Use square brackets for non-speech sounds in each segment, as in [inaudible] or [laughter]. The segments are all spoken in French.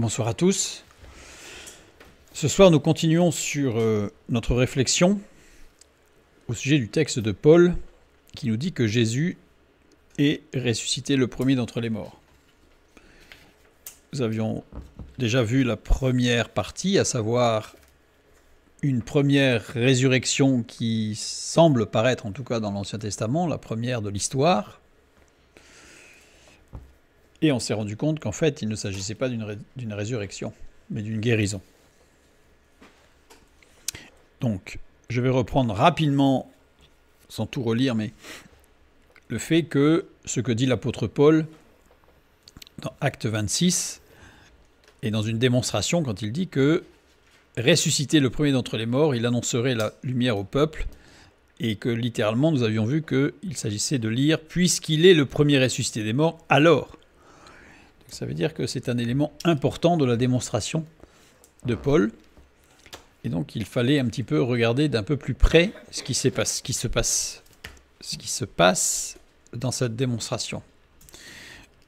Bonsoir à tous. Ce soir, nous continuons sur euh, notre réflexion au sujet du texte de Paul qui nous dit que Jésus est ressuscité le premier d'entre les morts. Nous avions déjà vu la première partie, à savoir une première résurrection qui semble paraître, en tout cas dans l'Ancien Testament, la première de l'histoire, et on s'est rendu compte qu'en fait, il ne s'agissait pas d'une, résurrection, mais d'une guérison. Donc, je vais reprendre rapidement, sans tout relire, mais le fait que ce que dit l'apôtre Paul dans Acte 26 est dans une démonstration quand il dit que ressuscité le premier d'entre les morts, il annoncerait la lumière au peuple et que littéralement nous avions vu qu'il s'agissait de lire puisqu'il est le premier ressuscité des morts, alors ça veut dire que c'est un élément important de la démonstration de Paul. Et donc il fallait un petit peu regarder d'un peu plus près ce qui, ce qui se passe dans cette démonstration.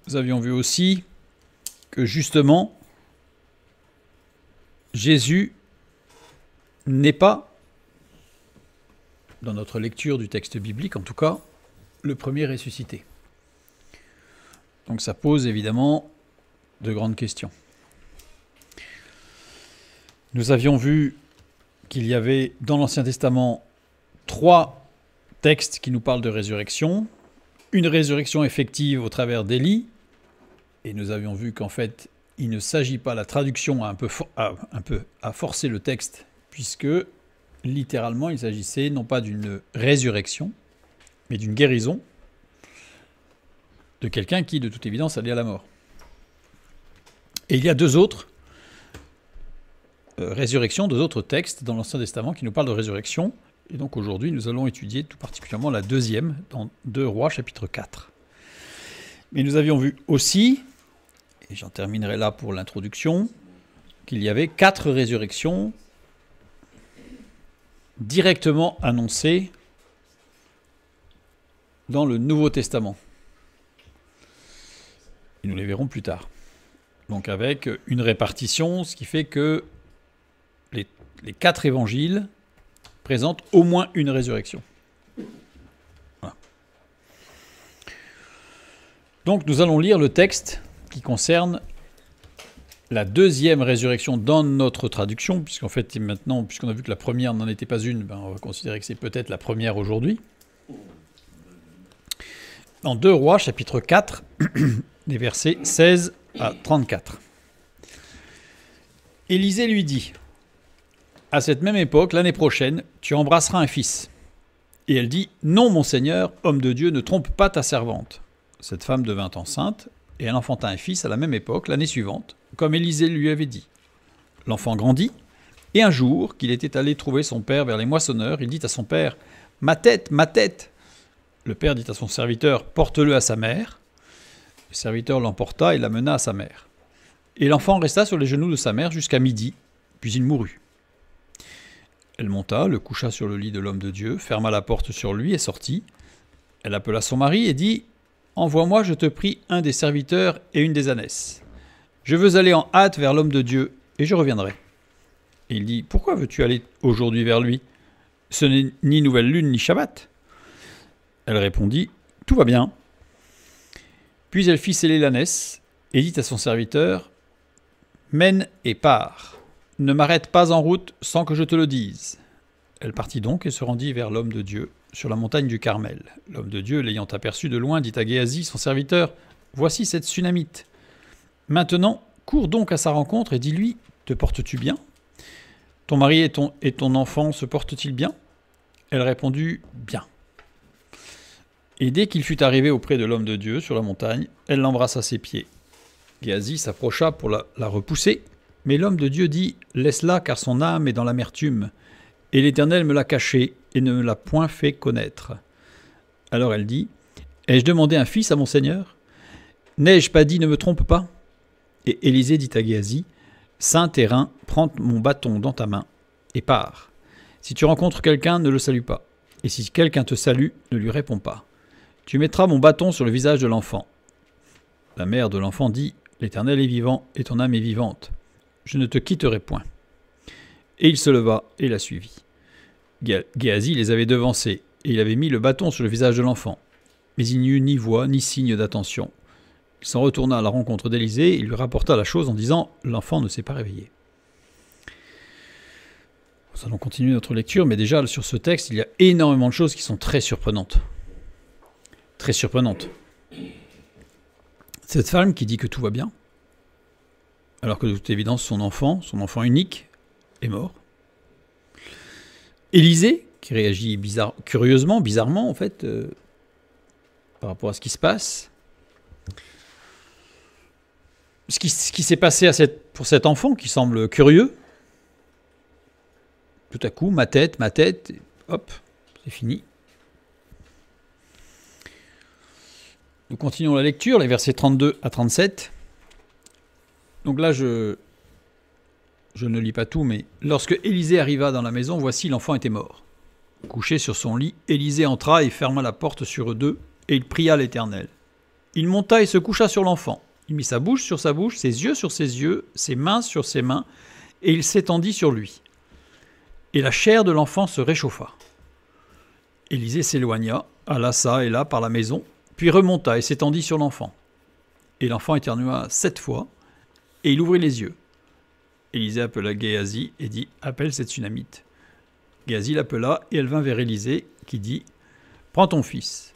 Nous avions vu aussi que justement, Jésus n'est pas, dans notre lecture du texte biblique en tout cas, le premier ressuscité. Donc ça pose évidemment de grandes questions. Nous avions vu qu'il y avait dans l'Ancien Testament trois textes qui nous parlent de résurrection. Une résurrection effective au travers d'Élie, et nous avions vu qu'en fait, il ne s'agit pas, la traduction a un peu, un peu forcé le texte, puisque littéralement, il s'agissait non pas d'une résurrection, mais d'une guérison, de quelqu'un qui, de toute évidence, allait à la mort. Et il y a deux autres euh, résurrections, deux autres textes dans l'Ancien Testament qui nous parlent de résurrection. Et donc aujourd'hui, nous allons étudier tout particulièrement la deuxième dans 2 Rois chapitre 4. Mais nous avions vu aussi, et j'en terminerai là pour l'introduction, qu'il y avait quatre résurrections directement annoncées dans le Nouveau Testament et nous les verrons plus tard. Donc avec une répartition, ce qui fait que les, quatre évangiles présentent au moins une résurrection. Donc nous allons lire le texte qui concerne la deuxième résurrection dans notre traduction, puisqu'en fait maintenant, puisqu'on a vu que la première n'en était pas une, ben, on va considérer que c'est peut-être la première aujourd'hui. En 2 Rois, chapitre 4, [clears throat] Des versets 16 à 34. Élisée lui dit, À cette même époque, l'année prochaine, tu embrasseras un fils. Et elle dit, Non, mon Seigneur, homme de Dieu, ne trompe pas ta servante. Cette femme devint enceinte, et elle enfanta un fils à la même époque, l'année suivante, comme Élisée lui avait dit. L'enfant grandit, et un jour, qu'il était allé trouver son père vers les moissonneurs, il dit à son père, Ma tête, ma tête Le père dit à son serviteur, Porte-le à sa mère. Le serviteur l'emporta et l'amena à sa mère. Et l'enfant resta sur les genoux de sa mère jusqu'à midi, puis il mourut. Elle monta, le coucha sur le lit de l'homme de Dieu, ferma la porte sur lui et sortit. Elle appela son mari et dit Envoie-moi, je te prie, un des serviteurs et une des ânesses. Je veux aller en hâte vers l'homme de Dieu, et je reviendrai. Et il dit Pourquoi veux-tu aller aujourd'hui vers lui Ce n'est ni nouvelle lune ni Shabbat. Elle répondit Tout va bien, puis elle fit sceller l'ânesse et dit à son serviteur Mène et pars. Ne m'arrête pas en route sans que je te le dise. Elle partit donc et se rendit vers l'homme de Dieu, sur la montagne du Carmel. L'homme de Dieu, l'ayant aperçu de loin, dit à Géasi, son serviteur Voici cette tsunamite. Maintenant, cours donc à sa rencontre et dis-lui Te portes-tu bien Ton mari et ton, et ton enfant se portent-ils bien Elle répondit Bien. Et dès qu'il fut arrivé auprès de l'homme de Dieu sur la montagne, elle l'embrassa à ses pieds. Géasi s'approcha pour la, repousser, mais l'homme de Dieu dit Laisse-la, car son âme est dans l'amertume. Et l'Éternel me l'a cachée et ne me l'a point fait connaître. Alors elle dit Ai-je demandé un fils à mon Seigneur N'ai-je pas dit Ne me trompe pas Et Élisée dit à Géasi Saint terrain, prends mon bâton dans ta main et pars. Si tu rencontres quelqu'un, ne le salue pas. Et si quelqu'un te salue, ne lui réponds pas. Tu mettras mon bâton sur le visage de l'enfant. La mère de l'enfant dit L'Éternel est vivant et ton âme est vivante. Je ne te quitterai point. Et il se leva et la suivit. Géasi les avait devancés, et il avait mis le bâton sur le visage de l'enfant. Mais il n'y eut ni voix ni signe d'attention. Il s'en retourna à la rencontre d'Élisée et lui rapporta la chose en disant L'enfant ne s'est pas réveillé. Nous allons continuer notre lecture, mais déjà sur ce texte, il y a énormément de choses qui sont très surprenantes très surprenante. Cette femme qui dit que tout va bien, alors que de toute évidence son enfant, son enfant unique, est mort. Élisée, qui réagit bizarre, curieusement, bizarrement en fait, euh, par rapport à ce qui se passe. Ce qui, qui s'est passé pour cet enfant qui semble curieux. Tout à coup, ma tête, ma tête, hop, c'est fini. Nous continuons la lecture, les versets 32 à 37. Donc là, je, je ne lis pas tout, mais lorsque Élisée arriva dans la maison, voici l'enfant était mort. Couché sur son lit, Élisée entra et ferma la porte sur eux deux, et il pria l'Éternel. Il monta et se coucha sur l'enfant. Il mit sa bouche sur sa bouche, ses yeux sur ses yeux, ses mains sur ses mains, et il s'étendit sur lui. Et la chair de l'enfant se réchauffa. Élisée s'éloigna, alla ça et là par la maison, puis remonta et s'étendit sur l'enfant. Et l'enfant éternua sept fois, et il ouvrit les yeux. Élisée appela Géasi et dit Appelle cette tsunamite. Géasi l'appela, et elle vint vers Élisée, qui dit Prends ton fils.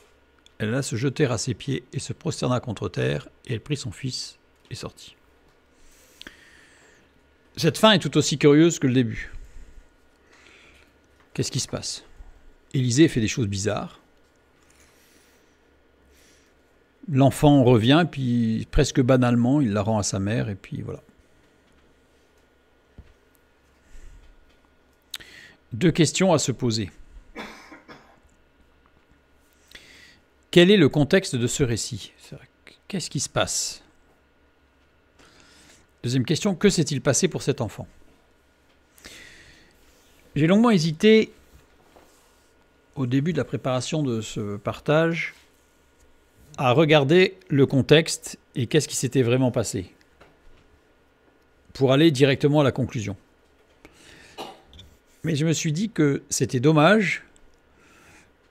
Elle alla se jeter à ses pieds et se prosterna contre terre, et elle prit son fils et sortit. Cette fin est tout aussi curieuse que le début. Qu'est-ce qui se passe Élisée fait des choses bizarres l'enfant revient, puis presque banalement, il la rend à sa mère, et puis voilà. Deux questions à se poser. Quel est le contexte de ce récit Qu'est-ce qui se passe Deuxième question, que s'est-il passé pour cet enfant J'ai longuement hésité au début de la préparation de ce partage à regarder le contexte et qu'est-ce qui s'était vraiment passé pour aller directement à la conclusion. Mais je me suis dit que c'était dommage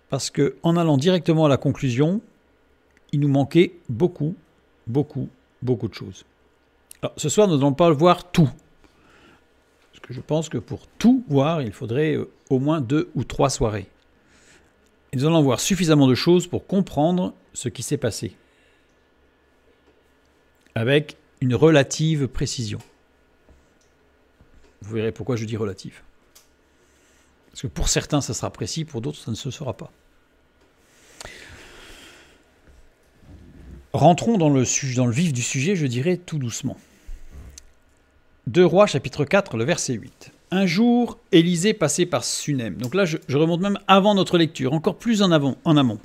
parce que en allant directement à la conclusion, il nous manquait beaucoup, beaucoup, beaucoup de choses. Alors, ce soir, nous n'allons pas voir tout. Parce que je pense que pour tout voir, il faudrait euh, au moins deux ou trois soirées nous allons voir suffisamment de choses pour comprendre ce qui s'est passé avec une relative précision. Vous verrez pourquoi je dis relative. Parce que pour certains, ça sera précis, pour d'autres, ça ne se sera pas. Rentrons dans le, dans le vif du sujet, je dirais, tout doucement. Deux Rois chapitre 4, le verset 8. Un jour, Élisée passait par Sunem. Donc là, je, remonte même avant notre lecture, encore plus en, avant, en amont.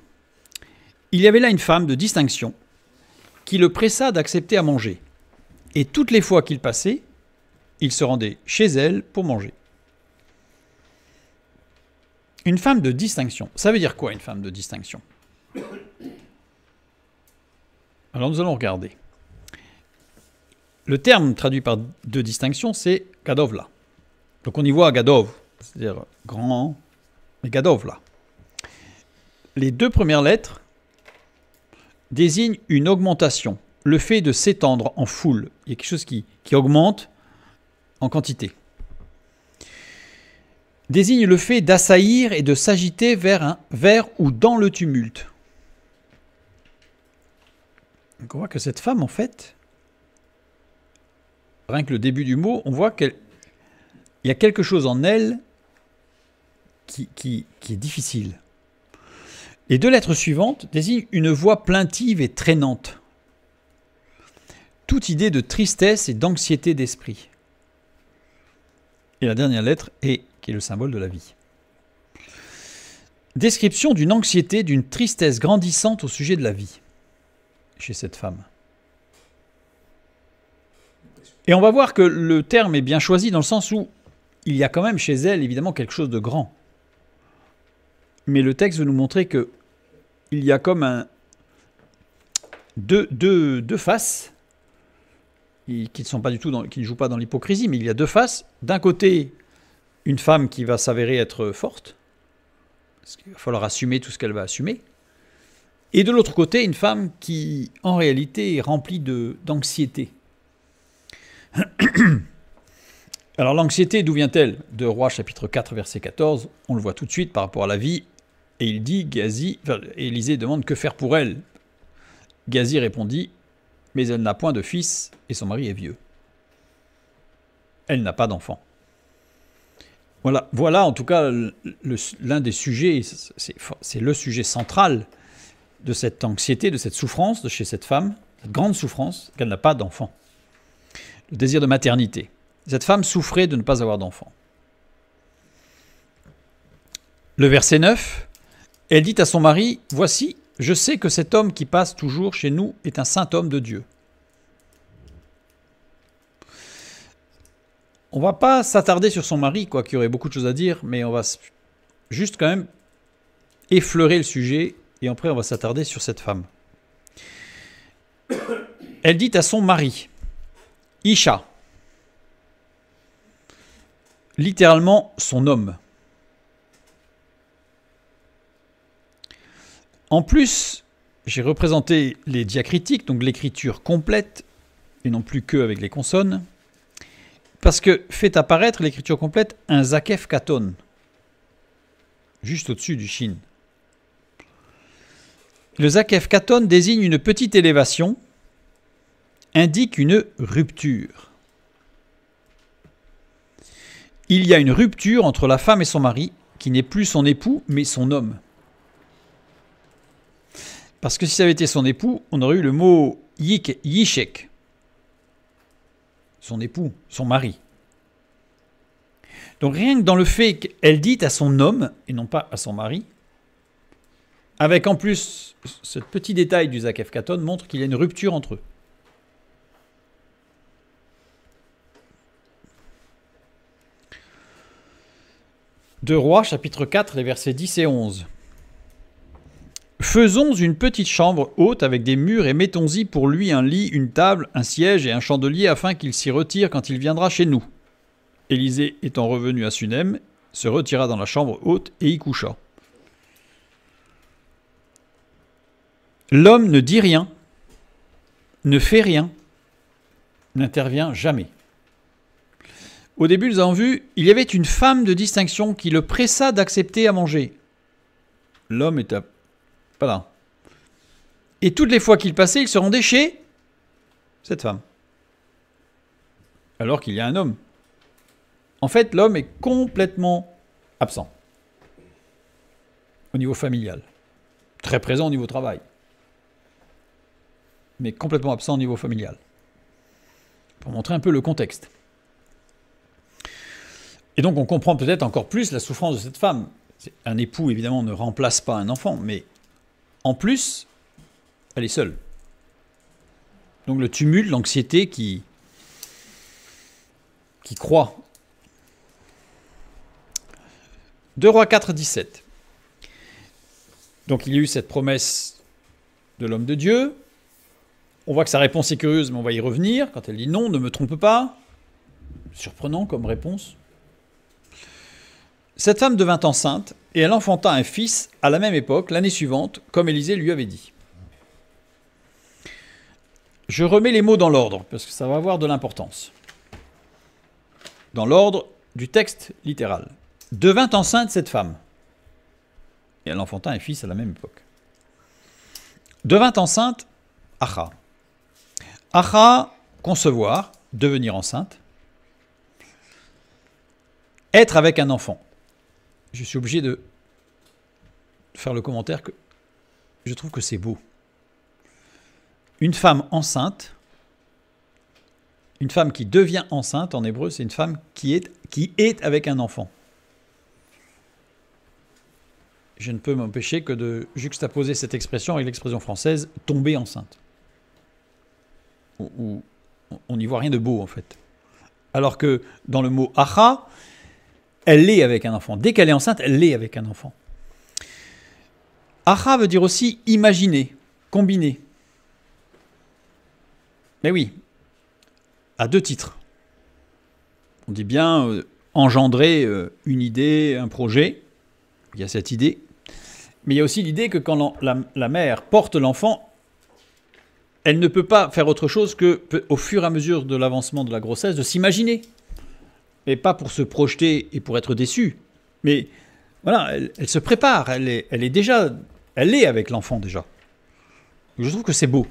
Il y avait là une femme de distinction qui le pressa d'accepter à manger. Et toutes les fois qu'il passait, il se rendait chez elle pour manger. Une femme de distinction. Ça veut dire quoi une femme de distinction Alors nous allons regarder. Le terme traduit par de distinction, c'est kadovla. Donc on y voit Gadov, c'est-à-dire grand, mais Gadov là. Les deux premières lettres désignent une augmentation, le fait de s'étendre en foule. Il y a quelque chose qui, augmente en quantité. Désigne le fait d'assaillir et de s'agiter vers, un, vers ou dans le tumulte. Donc on voit que cette femme, en fait, rien que le début du mot, on voit qu'elle il y a quelque chose en elle qui, qui, est difficile. Les deux lettres suivantes désignent une voix plaintive et traînante. Toute idée de tristesse et d'anxiété d'esprit. Et la dernière lettre est, qui est le symbole de la vie. Description d'une anxiété, d'une tristesse grandissante au sujet de la vie chez cette femme. Et on va voir que le terme est bien choisi dans le sens où il y a quand même chez elle évidemment quelque chose de grand. Mais le texte veut nous montrer que il y a comme un deux, faces qui ne sont pas du tout qui ne jouent pas dans l'hypocrisie, mais il y a deux faces. D'un côté, une femme qui va s'avérer être forte, parce qu'il va falloir assumer tout ce qu'elle va assumer. Et de l'autre côté, une femme qui, en réalité, est remplie d'anxiété. [clears throat] Alors l'anxiété, d'où vient-elle De Roi chapitre 4 verset 14, on le voit tout de suite par rapport à la vie, et il dit, Gazi, Élisée demande que faire pour elle. Gazi répondit, mais elle n'a point de fils et son mari est vieux. Elle n'a pas d'enfant. Voilà, voilà en tout cas l'un des sujets, c'est le sujet central de cette anxiété, de cette souffrance de chez cette femme, cette grande souffrance qu'elle n'a pas d'enfant. Le désir de maternité. Cette femme souffrait de ne pas avoir d'enfant. Le verset 9, elle dit à son mari, Voici, je sais que cet homme qui passe toujours chez nous est un saint homme de Dieu. On va pas s'attarder sur son mari, quoi qu'il aurait beaucoup de choses à dire, mais on va juste quand même effleurer le sujet, et après on va s'attarder sur cette femme. Elle dit à son mari, Isha, littéralement son homme. En plus, j'ai représenté les diacritiques, donc l'écriture complète, et non plus que avec les consonnes, parce que fait apparaître l'écriture complète un zakef katon, juste au-dessus du shin. Le zakef katon désigne une petite élévation, indique une rupture. Il y a une rupture entre la femme et son mari, qui n'est plus son époux, mais son homme. Parce que si ça avait été son époux, on aurait eu le mot yik, yishek. Son époux, son mari. Donc rien que dans le fait qu'elle dit à son homme, et non pas à son mari, avec en plus ce petit détail du Zakef Katon montre qu'il y a une rupture entre eux. de Rois, chapitre 4, les versets 10 et 11. Faisons une petite chambre haute avec des murs et mettons-y pour lui un lit, une table, un siège et un chandelier afin qu'il s'y retire quand il viendra chez nous. Élisée étant revenu à Sunem, se retira dans la chambre haute et y coucha. L'homme ne dit rien, ne fait rien, n'intervient jamais. Au début, nous avons vu, il y avait une femme de distinction qui le pressa d'accepter à manger. L'homme était pas Et toutes les fois qu'il passait, il se rendait chez cette femme. Alors qu'il y a un homme. En fait, l'homme est complètement absent au niveau familial, très présent au niveau travail, mais complètement absent au niveau familial. Pour montrer un peu le contexte. Et donc on comprend peut-être encore plus la souffrance de cette femme. Un époux, évidemment, ne remplace pas un enfant, mais en plus, elle est seule. Donc le tumulte, l'anxiété qui, qui croît. 2 Rois 4, 17. Donc il y a eu cette promesse de l'homme de Dieu. On voit que sa réponse est curieuse, mais on va y revenir. Quand elle dit non, ne me trompe pas. Surprenant comme réponse. Cette femme devint enceinte et elle enfanta un fils à la même époque, l'année suivante, comme Élisée lui avait dit. Je remets les mots dans l'ordre, parce que ça va avoir de l'importance. Dans l'ordre du texte littéral. Devint enceinte cette femme. Et elle enfanta un fils à la même époque. Devint enceinte Acha. Acha, concevoir, devenir enceinte. Être avec un enfant je suis obligé de faire le commentaire que je trouve que c'est beau. Une femme enceinte, une femme qui devient enceinte en hébreu, c'est une femme qui est, qui est avec un enfant. Je ne peux m'empêcher que de juxtaposer cette expression avec l'expression française tomber enceinte. Où, on n'y voit rien de beau en fait. Alors que dans le mot acha, elle l'est avec un enfant. Dès qu'elle est enceinte, elle l'est avec un enfant. Acha » veut dire aussi imaginer, combiner. Mais oui, à deux titres. On dit bien euh, engendrer euh, une idée, un projet. Il y a cette idée. Mais il y a aussi l'idée que quand la mère porte l'enfant, elle ne peut pas faire autre chose que, au fur et à mesure de l'avancement de la grossesse, de s'imaginer mais pas pour se projeter et pour être déçu. Mais voilà, elle, se prépare, elle est, déjà, elle est avec l'enfant déjà. je trouve que c'est beau.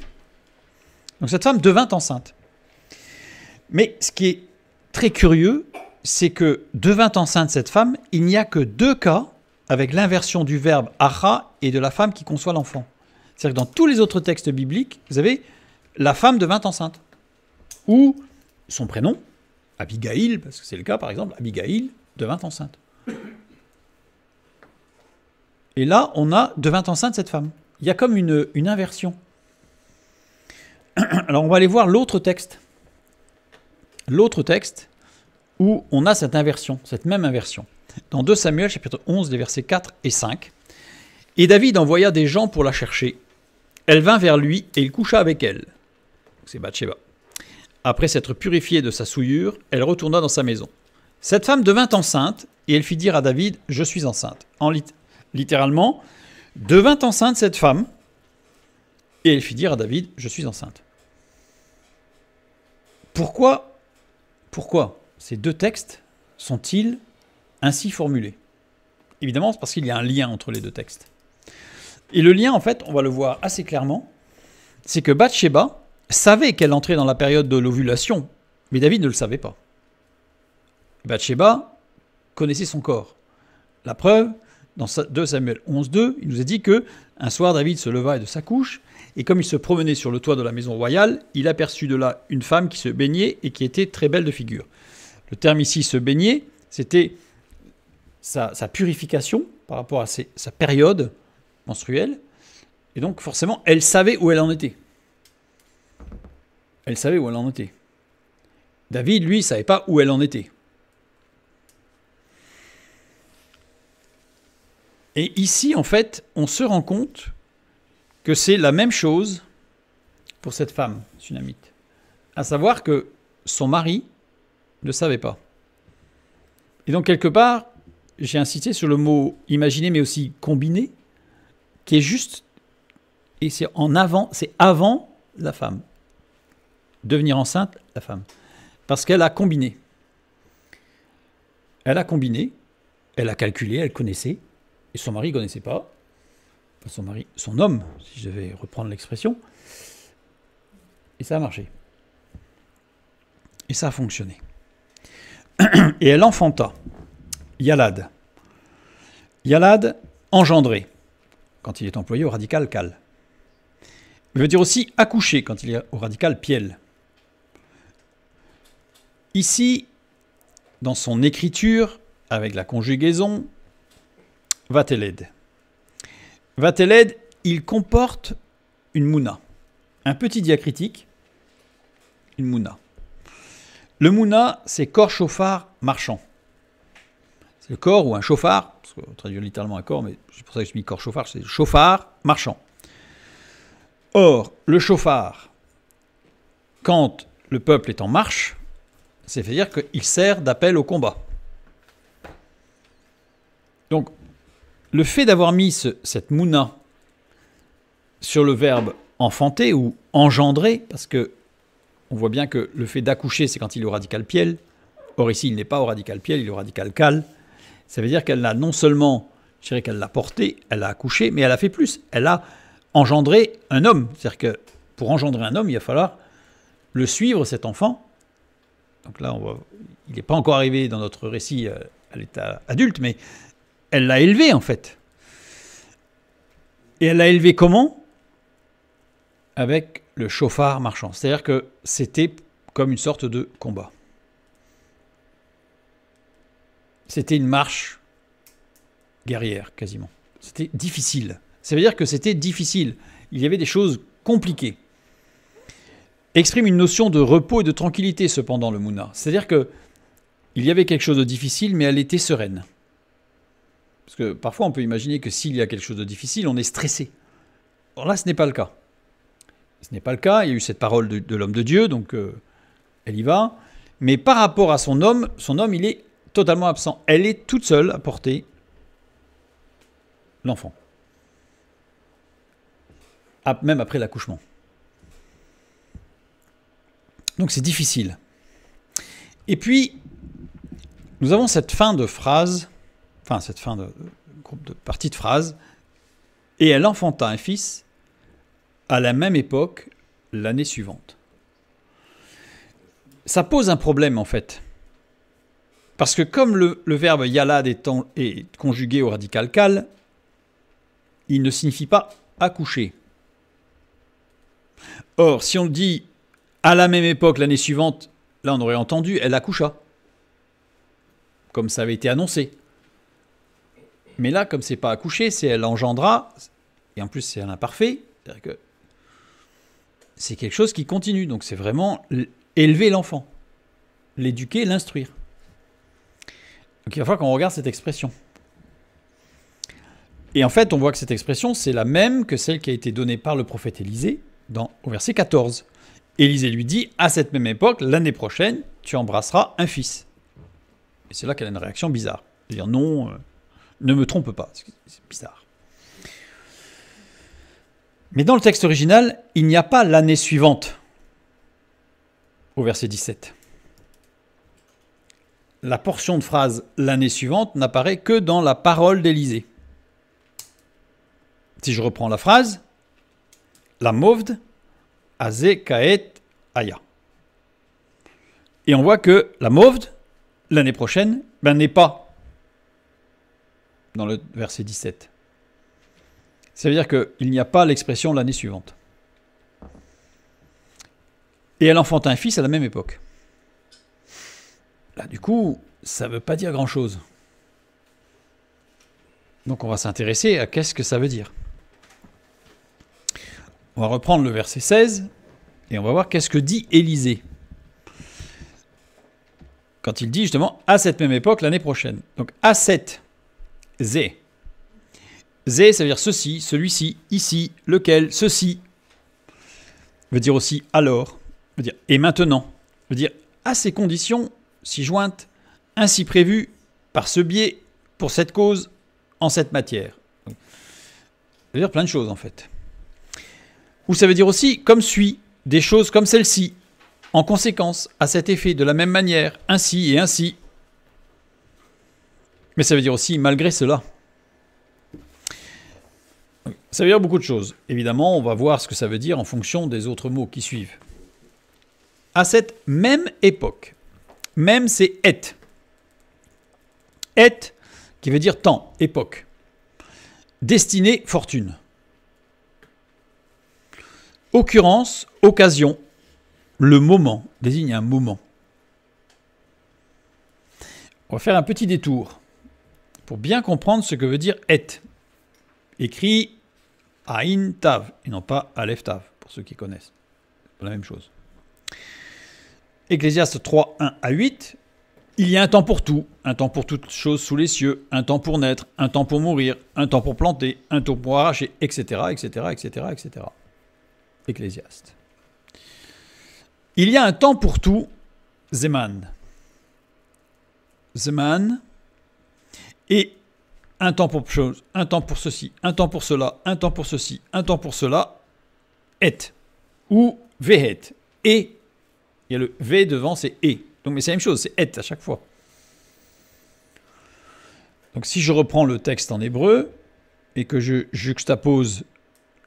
Donc cette femme devint enceinte. Mais ce qui est très curieux, c'est que devint enceinte cette femme, il n'y a que deux cas avec l'inversion du verbe acha et de la femme qui conçoit l'enfant. C'est-à-dire que dans tous les autres textes bibliques, vous avez la femme devint enceinte. Ou son prénom, Abigail, parce que c'est le cas par exemple, Abigail devint enceinte. Et là, on a devint enceinte cette femme. Il y a comme une, inversion. [clears throat] Alors on va aller voir l'autre texte. L'autre texte où on a cette inversion, cette même inversion. Dans 2 Samuel chapitre 11, les versets 4 et 5. Et David envoya des gens pour la chercher. Elle vint vers lui et il coucha avec elle. C'est Bathsheba. Après s'être purifiée de sa souillure, elle retourna dans sa maison. Cette femme devint enceinte, et elle fit dire à David, je suis enceinte. En littéralement, devint enceinte cette femme, et elle fit dire à David, je suis enceinte. Pourquoi, pourquoi ces deux textes sont-ils ainsi formulés Évidemment, c'est parce qu'il y a un lien entre les deux textes. Et le lien, en fait, on va le voir assez clairement, c'est que Bathsheba, savait qu'elle entrait dans la période de l'ovulation, mais David ne le savait pas. Bathsheba connaissait son corps. La preuve, dans 2 Samuel 2, il nous est dit que un soir David se leva et de sa couche, et comme il se promenait sur le toit de la maison royale, il aperçut de là une femme qui se baignait et qui était très belle de figure. Le terme ici se baigner, c'était sa, purification par rapport à sa période menstruelle, et donc forcément elle savait où elle en était. Elle savait où elle en était. David, lui, ne savait pas où elle en était. Et ici, en fait, on se rend compte que c'est la même chose pour cette femme tsunamite. À savoir que son mari ne savait pas. Et donc, quelque part, j'ai insisté sur le mot imaginer, mais aussi combiner, qui est juste. Et c'est en avant, c'est avant la femme devenir enceinte, la femme. Parce qu'elle a combiné. Elle a combiné, elle a calculé, elle connaissait, et son mari ne connaissait pas. son mari, son homme, si je vais reprendre l'expression. Et ça a marché. Et ça a fonctionné. [clears throat] Et elle enfanta Yalad. Yalad engendré, quand il est employé au radical cal. Il veut dire aussi accoucher quand il est au radical piel. Ici, dans son écriture, avec la conjugaison, Vateled. Vateled, il comporte une mouna, un petit diacritique, une mouna. Le mouna, c'est corps chauffard marchand. C'est le corps ou un chauffard, parce qu'on traduit littéralement un corps, mais c'est pour ça que je mis corps chauffard, c'est chauffard marchand. Or, le chauffard, quand le peuple est en marche, c'est-à-dire qu'il sert d'appel au combat. Donc, le fait d'avoir mis cette mouna sur le verbe enfanter ou engendrer, parce que on voit bien que le fait d'accoucher, c'est quand il est au radical piel. Or, ici, il n'est pas au radical piel, il est au radical cal. Ça veut dire qu'elle l'a non seulement, je dirais qu'elle l'a porté, elle a accouché, mais elle a fait plus. Elle a engendré un homme. C'est-à-dire que pour engendrer un homme, il va falloir le suivre, cet enfant, donc là, on il n'est pas encore arrivé dans notre récit euh, à l'état adulte, mais elle l'a élevé en fait. Et elle l'a élevé comment Avec le chauffard marchand. C'est-à-dire que c'était comme une sorte de combat. C'était une marche guerrière, quasiment. C'était difficile. Ça veut dire que c'était difficile. Il y avait des choses compliquées exprime une notion de repos et de tranquillité cependant le Mouna. C'est-à-dire que il y avait quelque chose de difficile, mais elle était sereine. Parce que parfois on peut imaginer que s'il y a quelque chose de difficile, on est stressé. Or là, ce n'est pas le cas. Ce n'est pas le cas. Il y a eu cette parole de, l'homme de Dieu, donc euh, elle y va. Mais par rapport à son homme, son homme, il est totalement absent. Elle est toute seule à porter l'enfant. Même après l'accouchement. Donc c'est difficile. Et puis, nous avons cette fin de phrase, enfin cette fin de, euh, groupe de, partie de phrase, et elle enfanta un fils à la même époque l'année suivante. Ça pose un problème en fait. Parce que comme le, verbe yalad est, conjugué au radical cal », il ne signifie pas accoucher. Or, si on dit à la même époque, l'année suivante, là on aurait entendu, elle accoucha. Comme ça avait été annoncé. Mais là, comme c'est pas accouché, c'est elle engendra, et en plus c'est un imparfait, c'est-à-dire que c'est quelque chose qui continue. Donc c'est vraiment élever l'enfant, l'éduquer, l'instruire. Donc il va falloir qu'on regarde cette expression. Et en fait, on voit que cette expression, c'est la même que celle qui a été donnée par le prophète Élisée dans, au verset 14. Élisée lui dit, à cette même époque, l'année prochaine, tu embrasseras un fils. Et c'est là qu'elle a une réaction bizarre. cest dire non, euh, ne me trompe pas. C'est bizarre. Mais dans le texte original, il n'y a pas l'année suivante au verset 17. La portion de phrase l'année suivante n'apparaît que dans la parole d'Élisée. Si je reprends la phrase, la mauve » Aze Kaet Aya. Et on voit que la mauve, l'année prochaine, ben, n'est pas dans le verset 17. Ça veut dire qu'il n'y a pas l'expression l'année suivante. Et elle enfante un fils à la même époque. Là, du coup, ça ne veut pas dire grand-chose. Donc on va s'intéresser à qu'est-ce que ça veut dire. On va reprendre le verset 16 et on va voir qu'est-ce que dit Élisée. Quand il dit justement à cette même époque l'année prochaine. Donc à cette zé. Zé, ça veut dire ceci, celui-ci, ici, lequel, ceci. Veut dire aussi alors, veut dire et maintenant, veut dire à ces conditions, si jointes, ainsi prévues, par ce biais, pour cette cause, en cette matière. Ça veut dire plein de choses en fait. Ou ça veut dire aussi comme suit, des choses comme celle-ci, en conséquence, à cet effet, de la même manière, ainsi et ainsi. Mais ça veut dire aussi malgré cela. Ça veut dire beaucoup de choses. Évidemment, on va voir ce que ça veut dire en fonction des autres mots qui suivent. À cette même époque, même c'est être Et qui veut dire temps, époque. Destinée, fortune. Occurrence, occasion. Le moment désigne un moment. On va faire un petit détour pour bien comprendre ce que veut dire être ». Écrit in Tav et non pas à' Tav, pour ceux qui connaissent. C'est la même chose. Ecclésiaste 3, 1 à 8. Il y a un temps pour tout, un temps pour toutes choses sous les cieux, un temps pour naître, un temps pour mourir, un temps pour planter, un temps pour arracher, etc., etc., etc., etc. Ecclésiaste. Il y a un temps pour tout, Zeman. Zeman. Et un temps pour chose, un temps pour ceci, un temps pour cela, un temps pour ceci, un temps pour cela. Et. Ou vehet. Et. Il y a le V devant, c'est et. Donc, mais c'est la même chose, c'est et à chaque fois. Donc, si je reprends le texte en hébreu et que je juxtapose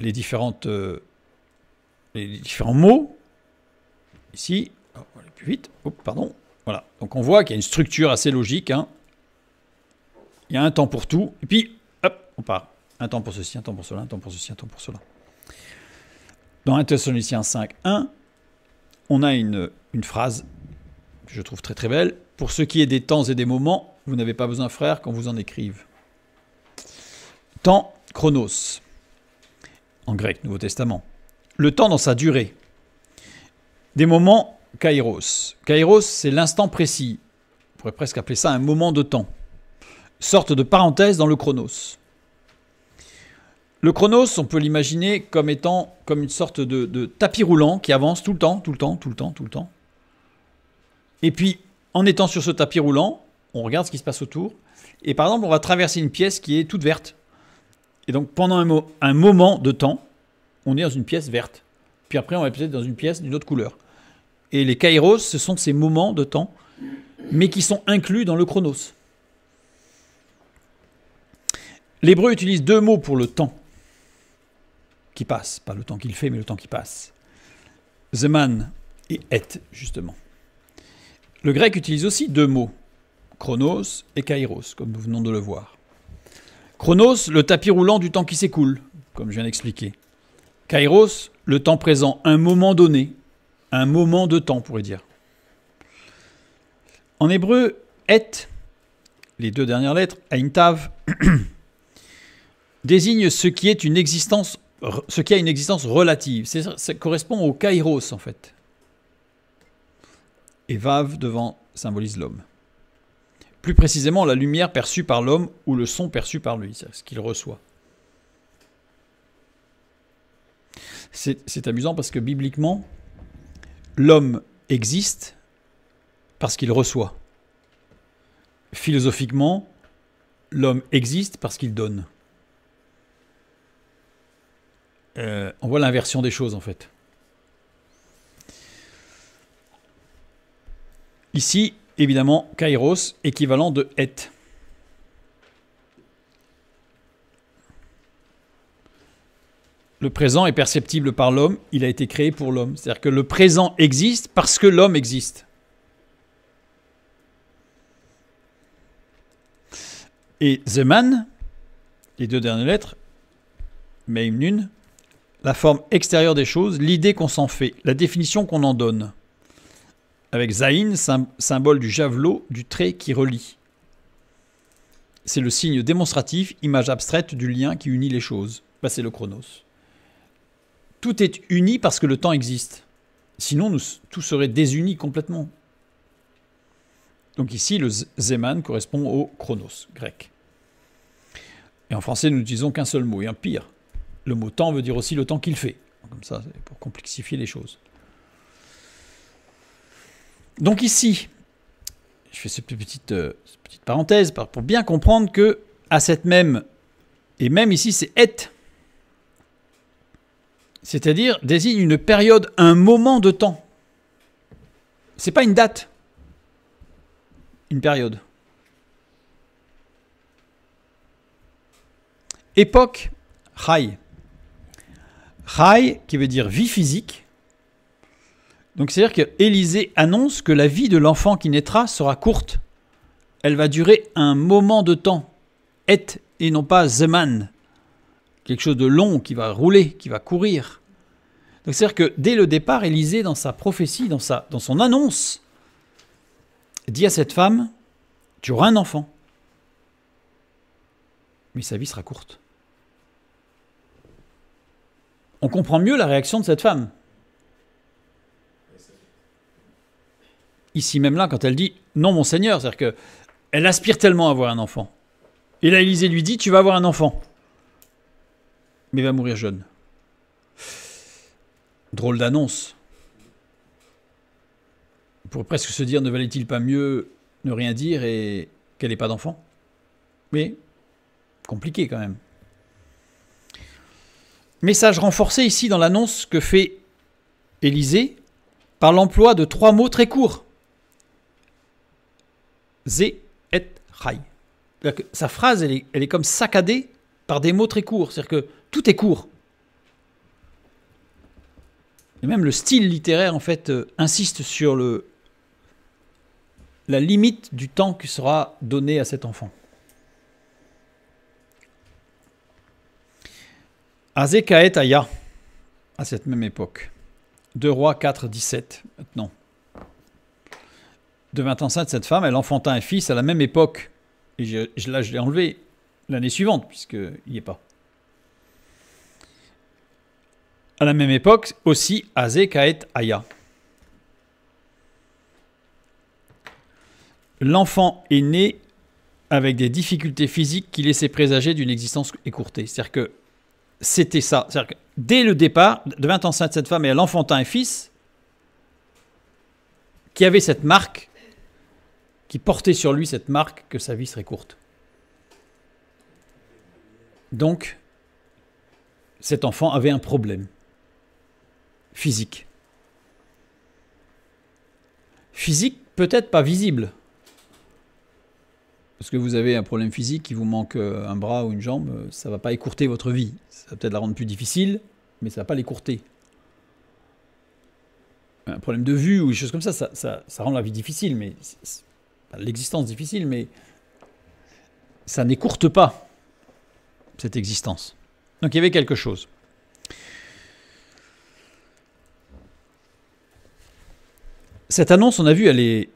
les différentes. Euh, les différents mots. Ici, on va aller plus vite. pardon. Voilà. Donc on voit qu'il y a une structure assez logique. Hein. Il y a un temps pour tout. Et puis, hop, on part. Un temps pour ceci, un temps pour cela, un temps pour ceci, un temps pour cela. Dans 1 Thessaloniciens 5, 1, on a une, une phrase que je trouve très très belle. Pour ce qui est des temps et des moments, vous n'avez pas besoin, frère, qu'on vous en écrive. Temps, chronos. En grec, Nouveau Testament le temps dans sa durée. Des moments kairos. Kairos, c'est l'instant précis. On pourrait presque appeler ça un moment de temps. Sorte de parenthèse dans le chronos. Le chronos, on peut l'imaginer comme étant comme une sorte de, tapis roulant qui avance tout le temps, tout le temps, tout le temps, tout le temps. Et puis, en étant sur ce tapis roulant, on regarde ce qui se passe autour. Et par exemple, on va traverser une pièce qui est toute verte. Et donc, pendant un moment de temps, on est dans une pièce verte. Puis après, on va peut-être dans une pièce d'une autre couleur. Et les kairos, ce sont ces moments de temps, mais qui sont inclus dans le chronos. L'hébreu utilise deux mots pour le temps qui passe, pas le temps qu'il fait, mais le temps qui passe. man » et et, justement. Le grec utilise aussi deux mots, chronos et kairos, comme nous venons de le voir. Chronos, le tapis roulant du temps qui s'écoule, comme je viens d'expliquer. Kairos, le temps présent, un moment donné, un moment de temps, on pourrait dire. En hébreu, et, les deux dernières lettres, aintav, [clears throat] désigne ce qui une existence, a une existence relative. Ça, correspond au kairos, en fait. Et vav devant symbolise l'homme. Plus précisément, la lumière perçue par l'homme ou le son perçu par lui, ce qu'il reçoit. C'est amusant parce que bibliquement, l'homme existe parce qu'il reçoit. Philosophiquement, l'homme existe parce qu'il donne. Euh, on voit l'inversion des choses en fait. Ici, évidemment, kairos, équivalent de être ». Le présent est perceptible par l'homme, il a été créé pour l'homme. C'est-à-dire que le présent existe parce que l'homme existe. Et Zeman, les deux dernières lettres, Meimnun, la forme extérieure des choses, l'idée qu'on s'en fait, la définition qu'on en donne. Avec Zain, symbole du javelot, du trait qui relie. C'est le signe démonstratif, image abstraite du lien qui unit les choses. Bah, c'est le chronos. Tout est uni parce que le temps existe. Sinon, tout serait désuni complètement. Donc ici, le Zeman correspond au chronos grec. Et en français, nous disons qu'un seul mot, et un pire. Le mot temps veut dire aussi le temps qu'il fait. Comme ça, c'est pour complexifier les choses. Donc ici, je fais cette petite, euh, petite parenthèse pour bien comprendre que à cette même, et même ici, c'est être c'est-à-dire désigne une période, un moment de temps. C'est pas une date, une période. Époque, Chai. Chai, qui veut dire vie physique. Donc c'est-à-dire que Élisée annonce que la vie de l'enfant qui naîtra sera courte. Elle va durer un moment de temps, et et non pas zeman, quelque chose de long qui va rouler, qui va courir. Donc c'est-à-dire que dès le départ, Élisée, dans sa prophétie, dans, sa, dans son annonce, dit à cette femme, tu auras un enfant, mais sa vie sera courte. On comprend mieux la réaction de cette femme. Ici même là, quand elle dit non, mon Seigneur, c'est-à-dire qu'elle aspire tellement à avoir un enfant. Et là, Élisée lui dit, tu vas avoir un enfant mais va mourir jeune. Drôle d'annonce. On pourrait presque se dire ne valait-il pas mieux ne rien dire et qu'elle n'ait pas d'enfant Mais compliqué quand même. Message renforcé ici dans l'annonce que fait Élisée par l'emploi de trois mots très courts. Zé et rai. Sa phrase, elle est comme saccadée par des mots très courts. C'est-à-dire que tout est court. Et même le style littéraire, en fait, euh, insiste sur le, la limite du temps qui sera donné à cet enfant. et Aya, à cette même époque, 2 rois 4, 17, maintenant, devint enceinte cette femme, elle enfanta un fils à la même époque, et là je l'ai enlevé, l'année suivante, puisqu'il n'y est pas. À la même époque, aussi Aze, Aya. L'enfant est né avec des difficultés physiques qui laissaient présager d'une existence écourtée. C'est-à-dire que c'était ça. C'est-à-dire dès le départ, de 20 ans, cette femme et elle l'enfantin un fils qui avait cette marque, qui portait sur lui cette marque que sa vie serait courte. Donc, cet enfant avait un problème physique. Physique peut-être pas visible. Parce que vous avez un problème physique, il vous manque euh, un bras ou une jambe, euh, ça va pas écourter votre vie. Ça va peut-être la rendre plus difficile, mais ça va pas l'écourter. Un problème de vue ou des choses comme ça, ça, ça, ça rend la vie difficile, mais l'existence difficile, mais ça n'écourte pas cette existence. Donc il y avait quelque chose. Cette annonce, on a vu, elle est,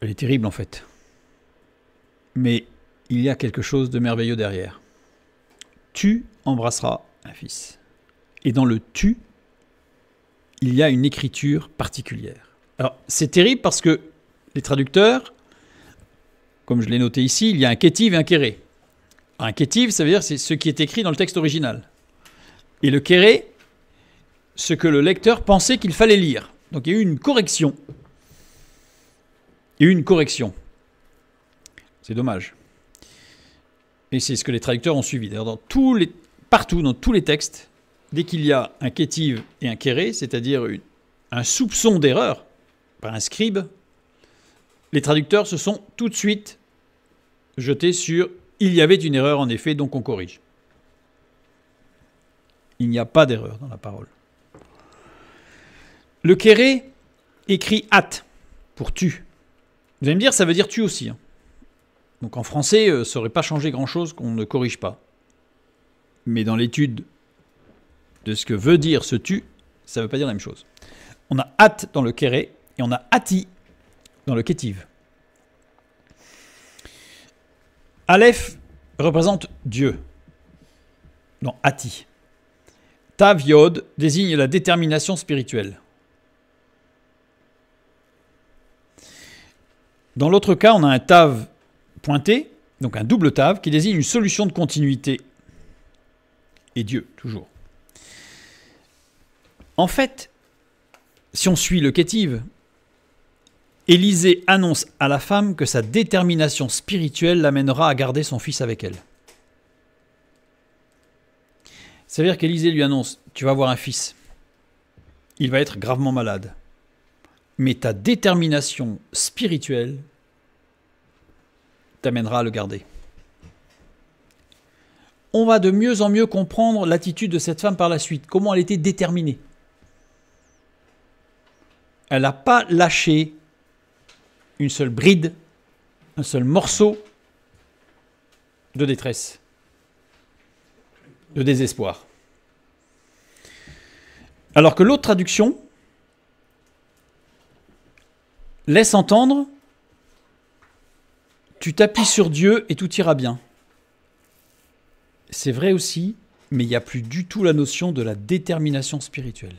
elle est terrible en fait. Mais il y a quelque chose de merveilleux derrière. Tu embrasseras un fils. Et dans le tu, il y a une écriture particulière. Alors c'est terrible parce que les traducteurs, comme je l'ai noté ici, il y a un kétive et un kéré. Un kétive, ça veut dire c'est ce qui est écrit dans le texte original. Et le kéré, ce que le lecteur pensait qu'il fallait lire. Donc il y a eu une correction. Il y a eu une correction. C'est dommage. Et c'est ce que les traducteurs ont suivi. D'ailleurs, dans tous les, partout, dans tous les textes, dès qu'il y a un kétive et un kéré, c'est-à-dire un soupçon d'erreur par un scribe, les traducteurs se sont tout de suite jetés sur il y avait une erreur en effet, donc on corrige. Il n'y a pas d'erreur dans la parole. Le kéré écrit at pour tu. Vous allez me dire, ça veut dire tu aussi. Hein. Donc en français, euh, ça n'aurait pas changé grand-chose qu'on ne corrige pas. Mais dans l'étude de ce que veut dire ce tu, ça ne veut pas dire la même chose. On a at dans le kéré et on a ati dans le kétive. Aleph représente Dieu Non, Ati. Tav Yod désigne la détermination spirituelle. Dans l'autre cas, on a un Tav pointé, donc un double Tav, qui désigne une solution de continuité. Et Dieu, toujours. En fait, si on suit le Kétiv, Élisée annonce à la femme que sa détermination spirituelle l'amènera à garder son fils avec elle. C'est-à-dire qu'Élisée lui annonce Tu vas avoir un fils. Il va être gravement malade. Mais ta détermination spirituelle t'amènera à le garder. On va de mieux en mieux comprendre l'attitude de cette femme par la suite, comment elle était déterminée. Elle n'a pas lâché une seule bride, un seul morceau de détresse, de désespoir. Alors que l'autre traduction laisse entendre tu t'appuies sur Dieu et tout ira bien. C'est vrai aussi, mais il n'y a plus du tout la notion de la détermination spirituelle.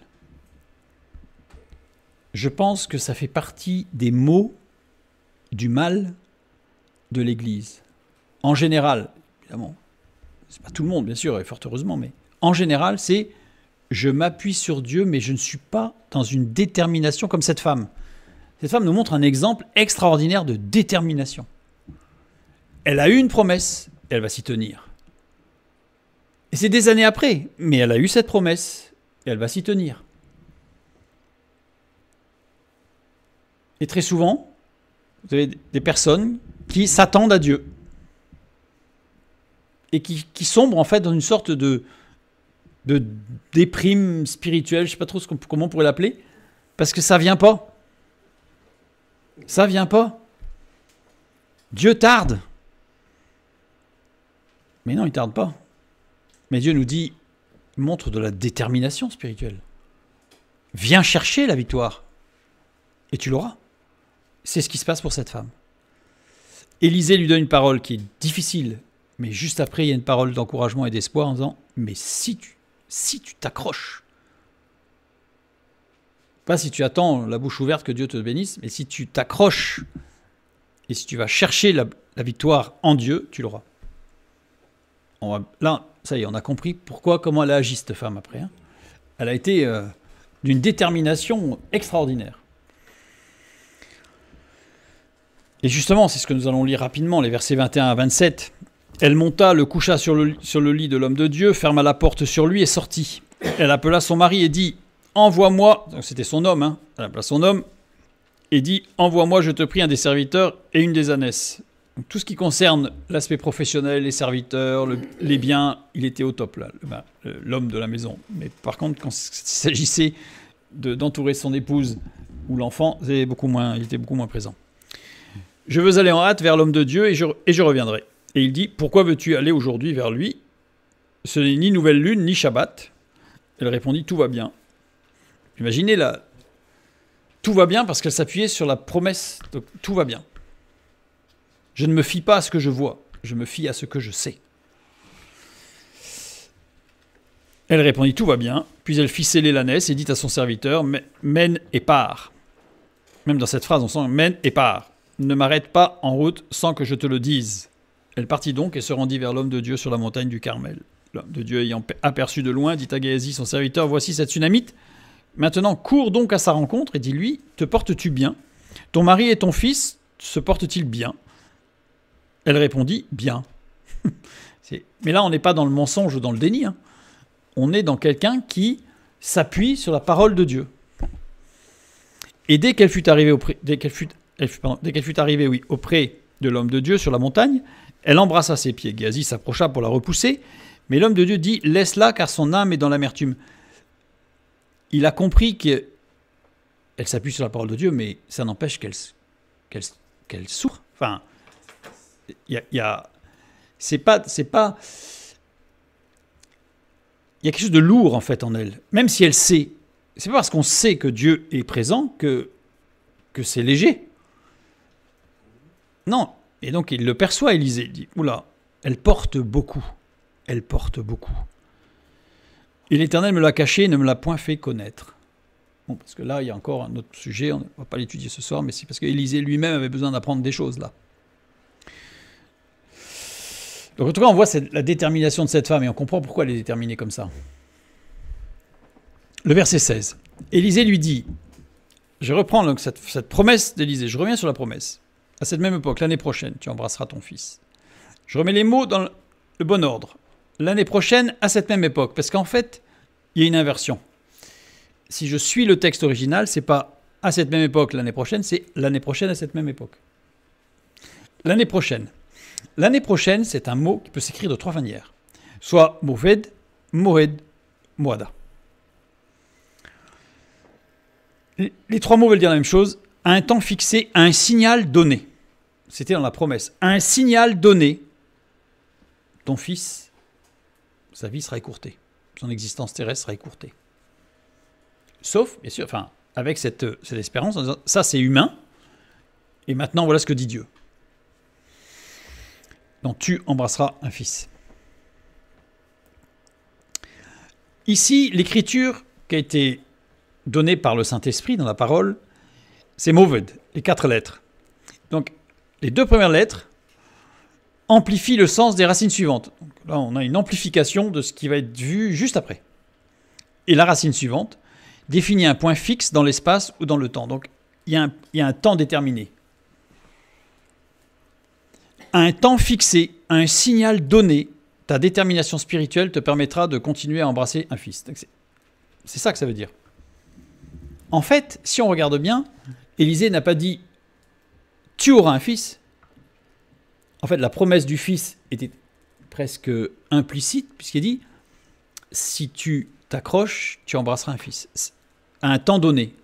Je pense que ça fait partie des mots du mal de l'Église. En général, évidemment, c'est pas tout le monde, bien sûr, et fort heureusement, mais en général, c'est je m'appuie sur Dieu, mais je ne suis pas dans une détermination comme cette femme. Cette femme nous montre un exemple extraordinaire de détermination. Elle a eu une promesse, elle va s'y tenir. Et c'est des années après, mais elle a eu cette promesse, et elle va s'y tenir. Et très souvent, vous avez des personnes qui s'attendent à Dieu et qui, sombrent en fait dans une sorte de, déprime spirituelle, je ne sais pas trop comment on pourrait l'appeler, parce que ça vient pas. Ça vient pas. Dieu tarde. Mais non, il tarde pas. Mais Dieu nous dit, montre de la détermination spirituelle. Viens chercher la victoire, et tu l'auras. C'est ce qui se passe pour cette femme. Élisée lui donne une parole qui est difficile, mais juste après, il y a une parole d'encouragement et d'espoir en disant Mais si tu si tu t'accroches, pas si tu attends la bouche ouverte que Dieu te bénisse, mais si tu t'accroches et si tu vas chercher la, victoire en Dieu, tu l'auras. là, ça y est, on a compris pourquoi, comment elle a cette femme après. Hein. Elle a été euh, d'une détermination extraordinaire. Et justement, c'est ce que nous allons lire rapidement, les versets 21 à 27. Elle monta, le coucha sur le, sur le lit de l'homme de Dieu, ferma la porte sur lui et sortit. Elle appela son mari et dit Envoie-moi, c'était son homme, hein. elle appela son homme, et dit Envoie-moi, je te prie, un des serviteurs et une des ânesses. tout ce qui concerne l'aspect professionnel, les serviteurs, les biens, il était au top, ben, l'homme de la maison. Mais par contre, quand il s'agissait d'entourer son épouse ou l'enfant, il était beaucoup moins présent. Je veux aller en hâte vers l'homme de Dieu et je, reviendrai. Et il dit, pourquoi veux-tu aller aujourd'hui vers lui Ce n'est ni nouvelle lune, ni Shabbat. Elle répondit, tout va bien. Imaginez là, tout va bien parce qu'elle s'appuyait sur la promesse, donc tout va bien. Je ne me fie pas à ce que je vois, je me fie à ce que je sais. Elle répondit Tout va bien. Puis elle fit sceller l'ânesse et dit à son serviteur Mène et pars. Même dans cette phrase, on sent Mène et pars ne m'arrête pas en route sans que je te le dise. Elle partit donc et se rendit vers l'homme de Dieu sur la montagne du Carmel. L'homme de Dieu ayant aperçu de loin, dit à Géasi, son serviteur, voici cette tsunamite. Maintenant, cours donc à sa rencontre et dis-lui, te portes-tu bien Ton mari et ton fils se portent-ils bien Elle répondit, bien. [laughs] Mais là, on n'est pas dans le mensonge ou dans le déni. Hein. On est dans quelqu'un qui s'appuie sur la parole de Dieu. Et dès qu'elle fut arrivée, au... dès qu'elle fut dès qu'elle fut arrivée, oui, auprès de l'homme de Dieu sur la montagne, elle embrassa ses pieds. Géasi s'approcha pour la repousser, mais l'homme de Dieu dit Laisse-la, car son âme est dans l'amertume. Il a compris qu'elle s'appuie sur la parole de Dieu, mais ça n'empêche qu'elle qu'elle souffre. Enfin, il y a. c'est pas. C'est pas. Il y a quelque chose de lourd, en fait, en elle. Même si elle sait. C'est pas parce qu'on sait que Dieu est présent que c'est léger. Non. Et donc il le perçoit, Élisée. Il dit Oula, elle porte beaucoup. Elle porte beaucoup. Et l'Éternel me l'a caché, et ne me l'a point fait connaître. Bon, parce que là, il y a encore un autre sujet, on ne va pas l'étudier ce soir, mais c'est parce qu'Élisée lui-même avait besoin d'apprendre des choses là. Donc en tout cas, on voit la détermination de cette femme et on comprend pourquoi elle est déterminée comme ça. Le verset 16. Élisée lui dit, je reprends donc cette, cette promesse d'Élisée, je reviens sur la promesse. À cette même époque, l'année prochaine, tu embrasseras ton fils. Je remets les mots dans le bon ordre. L'année prochaine, à cette même époque, parce qu'en fait, il y a une inversion. Si je suis le texte original, c'est pas à cette même époque l'année prochaine, c'est l'année prochaine à cette même époque. L'année prochaine. L'année prochaine, c'est un mot qui peut s'écrire de trois manières. Soit moufed, Moed, Moada. Les trois mots veulent dire la même chose, un temps fixé, un signal donné. C'était dans la promesse. un signal donné, ton fils, sa vie sera écourtée. Son existence terrestre sera écourtée. Sauf, bien sûr, enfin, avec cette, euh, cette espérance, ça c'est humain, et maintenant voilà ce que dit Dieu. Donc tu embrasseras un fils. Ici, l'écriture qui a été donnée par le Saint-Esprit dans la parole c'est Moved, les quatre lettres. Donc les deux premières lettres amplifient le sens des racines suivantes. là, on a une amplification de ce qui va être vu juste après. Et la racine suivante définit un point fixe dans l'espace ou dans le temps. Donc il y, a un temps déterminé. un temps fixé, un signal donné, ta détermination spirituelle te permettra de continuer à embrasser un fils. C'est ça que ça veut dire. En fait, si on regarde bien, Élisée n'a pas dit tu auras un fils. En fait, la promesse du fils était presque implicite, puisqu'il dit si tu t'accroches, tu embrasseras un fils, à un temps donné.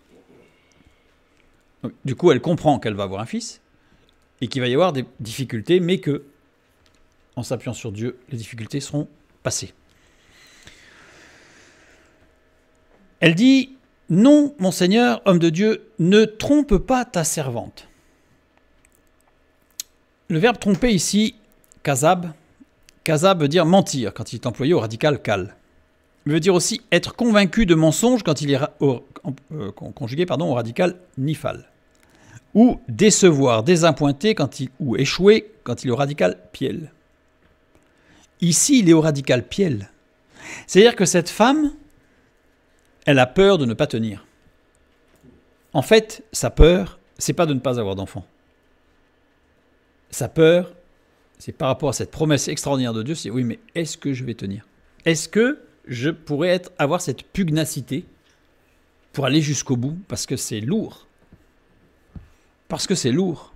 du coup, elle comprend qu'elle va avoir un fils, et qu'il va y avoir des difficultés, mais que, en s'appuyant sur Dieu, les difficultés seront passées. Elle dit non, mon Seigneur, homme de Dieu, ne trompe pas ta servante. Le verbe tromper ici, kazab, kazab veut dire mentir quand il est employé au radical kal. Il veut dire aussi être convaincu de mensonge quand il est euh, conjugué pardon, au radical nifal. Ou décevoir, désappointer quand il, ou échouer quand il est au radical piel. Ici, il est au radical piel. C'est-à-dire que cette femme, elle a peur de ne pas tenir. En fait, sa peur, c'est pas de ne pas avoir d'enfant. Sa peur, c'est par rapport à cette promesse extraordinaire de Dieu, c'est oui, mais est-ce que je vais tenir Est-ce que je pourrais être, avoir cette pugnacité pour aller jusqu'au bout Parce que c'est lourd. Parce que c'est lourd.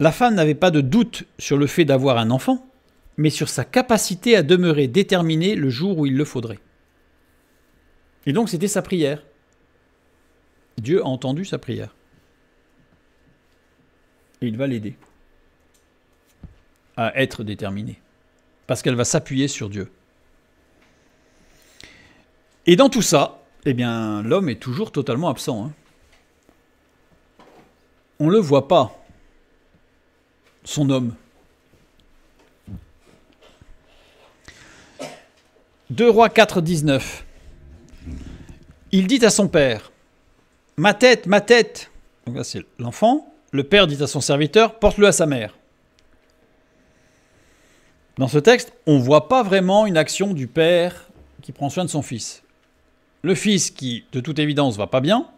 La femme n'avait pas de doute sur le fait d'avoir un enfant, mais sur sa capacité à demeurer déterminée le jour où il le faudrait. Et donc c'était sa prière. Dieu a entendu sa prière. Et il va l'aider à être déterminée. Parce qu'elle va s'appuyer sur Dieu. Et dans tout ça, eh bien, l'homme est toujours totalement absent. Hein. On ne le voit pas, son homme. 2 Rois 4, 19. Il dit à son père, Ma tête, ma tête. Donc là, c'est l'enfant. Le père dit à son serviteur, porte-le à sa mère. Dans ce texte, on ne voit pas vraiment une action du père qui prend soin de son fils. Le fils qui, de toute évidence, va pas bien,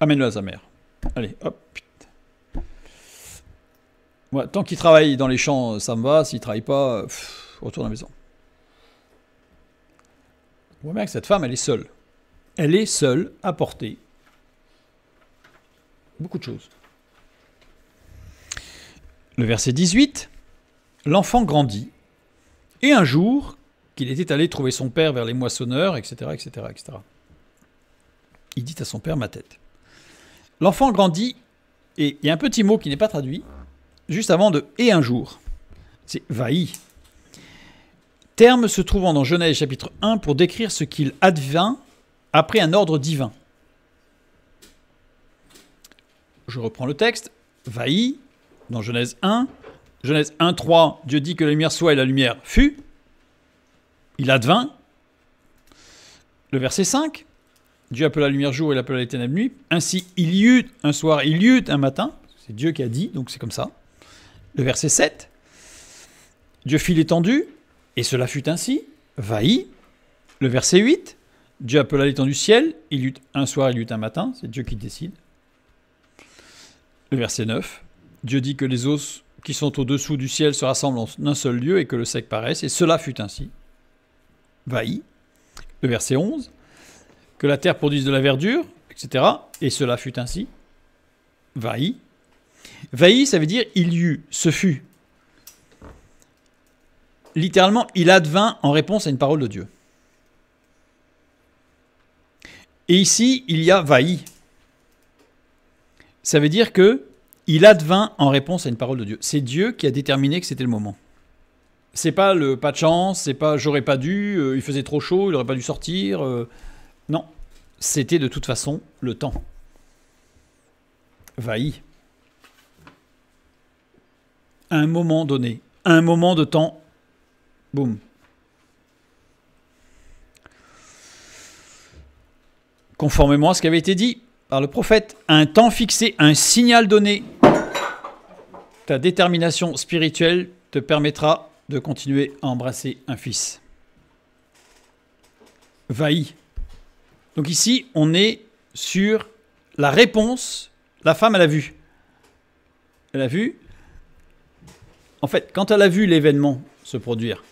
amène-le à sa mère. Allez, hop. tant qu'il travaille dans les champs, euh, ça me va. S'il ne travaille pas, autour euh, retourne à la maison. On voit bien que cette femme, elle est seule elle est seule à porter beaucoup de choses. Le verset 18, l'enfant grandit, et un jour, qu'il était allé trouver son père vers les moissonneurs, etc., etc., etc. Il dit à son père, ma tête. L'enfant grandit, et il y a un petit mot qui n'est pas traduit, juste avant de et un jour. C'est vaï. Terme se trouvant dans Genèse chapitre 1 pour décrire ce qu'il advint après un ordre divin. Je reprends le texte. Vaï, dans Genèse 1. Genèse 1, 3, Dieu dit que la lumière soit et la lumière fut. Il advint. Le verset 5, Dieu appela la lumière jour et l'appel appela nuit. Ainsi, il y eut un soir, il y eut un matin. C'est Dieu qui a dit, donc c'est comme ça. Le verset 7, Dieu fit l'étendue, et cela fut ainsi. Vaï. Le verset 8, Dieu appela les du ciel, il eut un soir, il y eut un matin, c'est Dieu qui décide. Le verset 9, Dieu dit que les os qui sont au-dessous du ciel se rassemblent en un seul lieu et que le sec paraisse, et cela fut ainsi. Vaï. Le verset 11, que la terre produise de la verdure, etc., et cela fut ainsi. Vaï. Vaï, ça veut dire il y eut, ce fut. Littéralement, il advint en réponse à une parole de Dieu. Et ici, il y a vaï. Ça veut dire que il advint en réponse à une parole de Dieu. C'est Dieu qui a déterminé que c'était le moment. C'est pas le pas de chance, c'est pas j'aurais pas dû, euh, il faisait trop chaud, il aurait pas dû sortir. Euh. non, c'était de toute façon le temps. Vaï. un moment donné, un moment de temps, boum, conformément à ce qui avait été dit par le prophète, un temps fixé, un signal donné. Ta détermination spirituelle te permettra de continuer à embrasser un fils. Vaï. Donc ici, on est sur la réponse. La femme, elle a vu. Elle a vu. En fait, quand elle a vu l'événement se produire,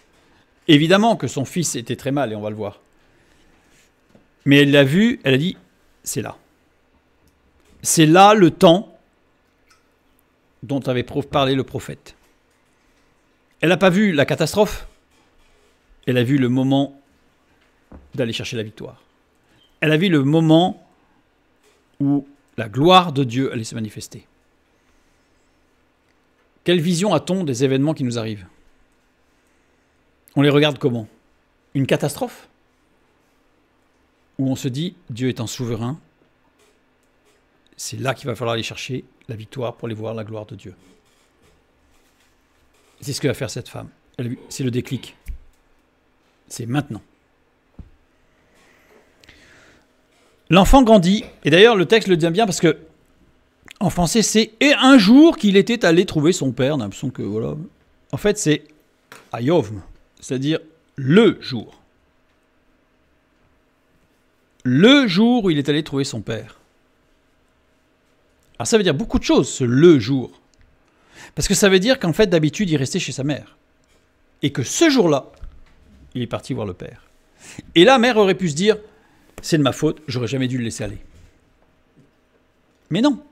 évidemment que son fils était très mal, et on va le voir. Mais elle l'a vu, elle a dit, c'est là. C'est là le temps dont avait parlé le prophète. Elle n'a pas vu la catastrophe, elle a vu le moment d'aller chercher la victoire. Elle a vu le moment où la gloire de Dieu allait se manifester. Quelle vision a-t-on des événements qui nous arrivent On les regarde comment Une catastrophe où on se dit Dieu étant souverain, c'est là qu'il va falloir aller chercher la victoire pour aller voir la gloire de Dieu. C'est ce que va faire cette femme. C'est le déclic. C'est maintenant. L'enfant grandit, et d'ailleurs le texte le dit bien parce que en français c'est et un jour qu'il était allé trouver son père, on a l'impression que voilà. En fait c'est ayovm, c'est-à-dire le jour le jour où il est allé trouver son père. Alors ça veut dire beaucoup de choses, ce le jour. Parce que ça veut dire qu'en fait, d'habitude, il restait chez sa mère. Et que ce jour-là, il est parti voir le père. Et la mère aurait pu se dire, c'est de ma faute, j'aurais jamais dû le laisser aller. Mais non,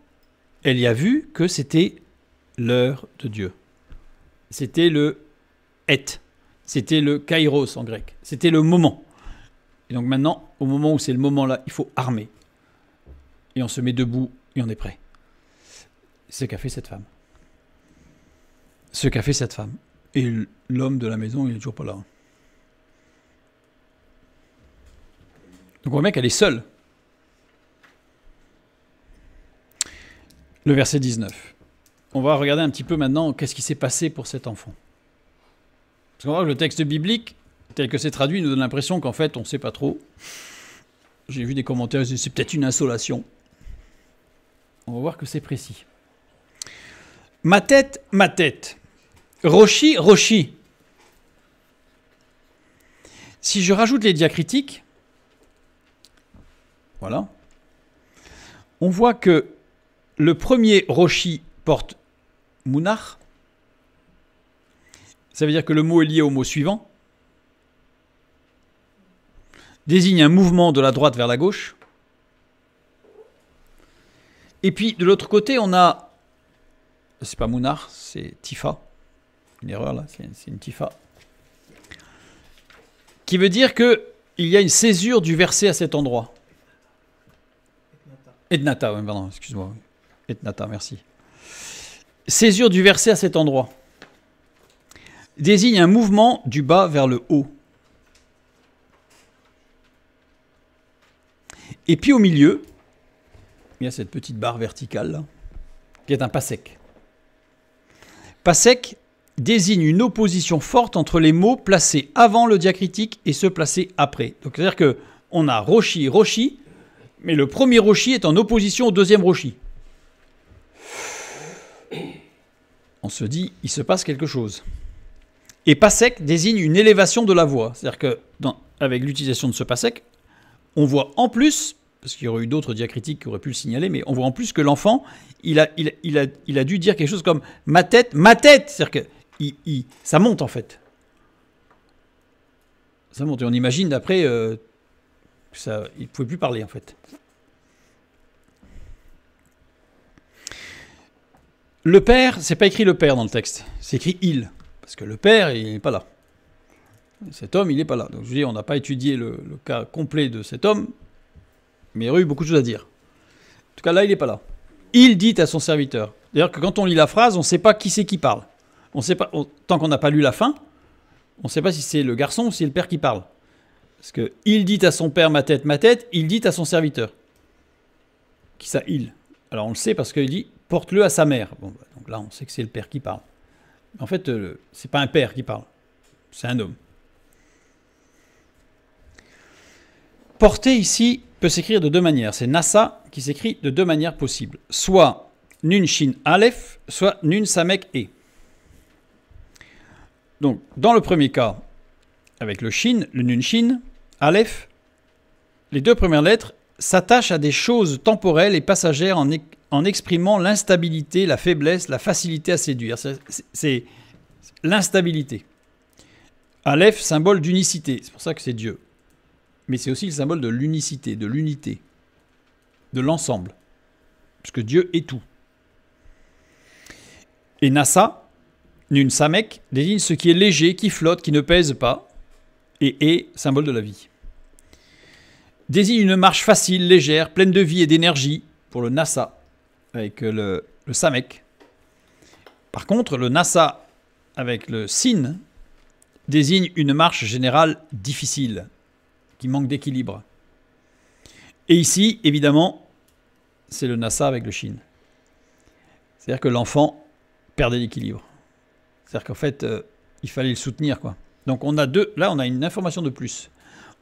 elle y a vu que c'était l'heure de Dieu. C'était le et, c'était le kairos en grec, c'était le moment. Et donc maintenant, au moment où c'est le moment là, il faut armer. Et on se met debout et on est prêt. Ce qu'a fait cette femme. Ce qu'a fait cette femme. Et l'homme de la maison, il n'est toujours pas là. Donc on voit bien qu'elle est seule. Le verset 19. On va regarder un petit peu maintenant qu'est-ce qui s'est passé pour cet enfant. Parce qu'on voit que le texte biblique Tel que c'est traduit, nous donne l'impression qu'en fait, on ne sait pas trop. J'ai vu des commentaires, c'est peut-être une insolation. On va voir que c'est précis. Ma tête, ma tête. Roshi, Roshi. Si je rajoute les diacritiques, voilà, on voit que le premier Roshi porte Mounar. Ça veut dire que le mot est lié au mot suivant désigne un mouvement de la droite vers la gauche. Et puis de l'autre côté, on a. C'est pas Mounar, c'est Tifa. Une erreur là, c'est une Tifa. Qui veut dire que il y a une césure du verset à cet endroit. Etnata, oui, pardon, excuse-moi. Etnata, merci. Césure du verset à cet endroit désigne un mouvement du bas vers le haut. Et puis au milieu, il y a cette petite barre verticale qui est un PASSEC. sec désigne une opposition forte entre les mots placés avant le diacritique et ceux placés après. Donc c'est-à-dire qu'on on a Roshi, Roshi, mais le premier Roshi est en opposition au deuxième Roshi. On se dit, il se passe quelque chose. Et sec désigne une élévation de la voix. C'est-à-dire que avec l'utilisation de ce PASSEC, on voit en plus parce qu'il y aurait eu d'autres diacritiques qui auraient pu le signaler, mais on voit en plus que l'enfant, il a, il, a, dû dire quelque chose comme ma tête, ma tête C'est-à-dire que ça monte en fait. Ça monte, et on imagine d'après euh, qu'il ça, il ne pouvait plus parler en fait. Le père, c'est pas écrit le père dans le texte, c'est écrit il, parce que le père, il n'est pas là. Cet homme, il n'est pas là. Donc je dis, on n'a pas étudié le, cas complet de cet homme, mais il aurait eu beaucoup de choses à dire. En tout cas, là, il n'est pas là. Il dit à son serviteur. D'ailleurs, que quand on lit la phrase, on ne sait pas qui c'est qui parle. On sait pas, tant qu'on n'a pas lu la fin, on ne sait pas si c'est le garçon ou si c'est le père qui parle. Parce que il dit à son père ma tête, ma tête, il dit à son serviteur. Qui ça, il Alors on le sait parce qu'il dit porte-le à sa mère. Bon, bah, donc là, on sait que c'est le père qui parle. En fait, euh, ce n'est pas un père qui parle, c'est un homme. Porter ici peut s'écrire de deux manières. C'est Nasa qui s'écrit de deux manières possibles. Soit Nun Shin Aleph, soit Nun Samek E. Donc, dans le premier cas, avec le Shin, le Nun Shin, Aleph, les deux premières lettres s'attachent à des choses temporelles et passagères en, en exprimant l'instabilité, la faiblesse, la facilité à séduire. C'est l'instabilité. Aleph, symbole d'unicité, c'est pour ça que c'est Dieu mais c'est aussi le symbole de l'unicité, de l'unité, de l'ensemble, puisque Dieu est tout. Et Nassa, Nun Samek, désigne ce qui est léger, qui flotte, qui ne pèse pas, et est symbole de la vie. Désigne une marche facile, légère, pleine de vie et d'énergie pour le Nassa, avec le, le Samek. Par contre, le Nassa avec le Sin désigne une marche générale difficile, qui manque d'équilibre. Et ici, évidemment, c'est le NASA avec le Chine. C'est-à-dire que l'enfant perdait l'équilibre. C'est-à-dire qu'en fait, euh, il fallait le soutenir. Quoi. Donc on a deux, là, on a une information de plus.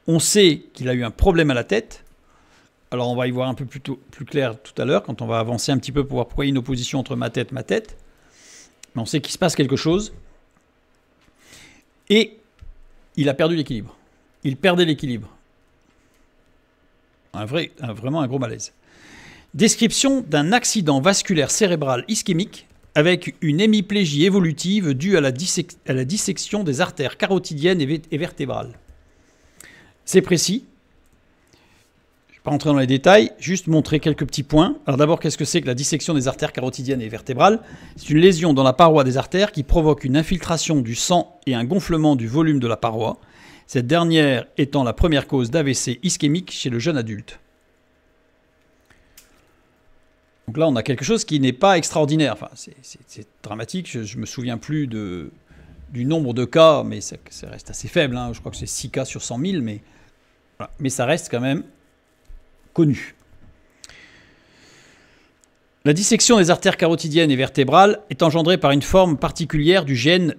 On sait qu'il a eu un problème à la tête. Alors on va y voir un peu plus, clair tout à l'heure, quand on va avancer un petit peu pour voir pourquoi il y a une opposition entre ma tête, ma tête. Mais on sait qu'il se passe quelque chose. Et il a perdu l'équilibre il perdait l'équilibre. Un vrai, vraiment un gros malaise. Description d'un accident vasculaire cérébral ischémique avec une hémiplégie évolutive due à la, dissection des artères carotidiennes et, vertébrales. C'est précis. Je ne vais pas entrer dans les détails, juste montrer quelques petits points. Alors d'abord, qu'est-ce que c'est que la dissection des artères carotidiennes et vertébrales C'est une lésion dans la paroi des artères qui provoque une infiltration du sang et un gonflement du volume de la paroi cette dernière étant la première cause d'AVC ischémique chez le jeune adulte. Donc là, on a quelque chose qui n'est pas extraordinaire. Enfin, c'est dramatique. Je, ne me souviens plus du nombre de cas, mais ça, reste assez faible. Hein. Je crois que c'est 6 cas sur 100 000, mais, mais ça reste quand même connu. La dissection des artères carotidiennes et vertébrales est engendrée par une forme particulière du gène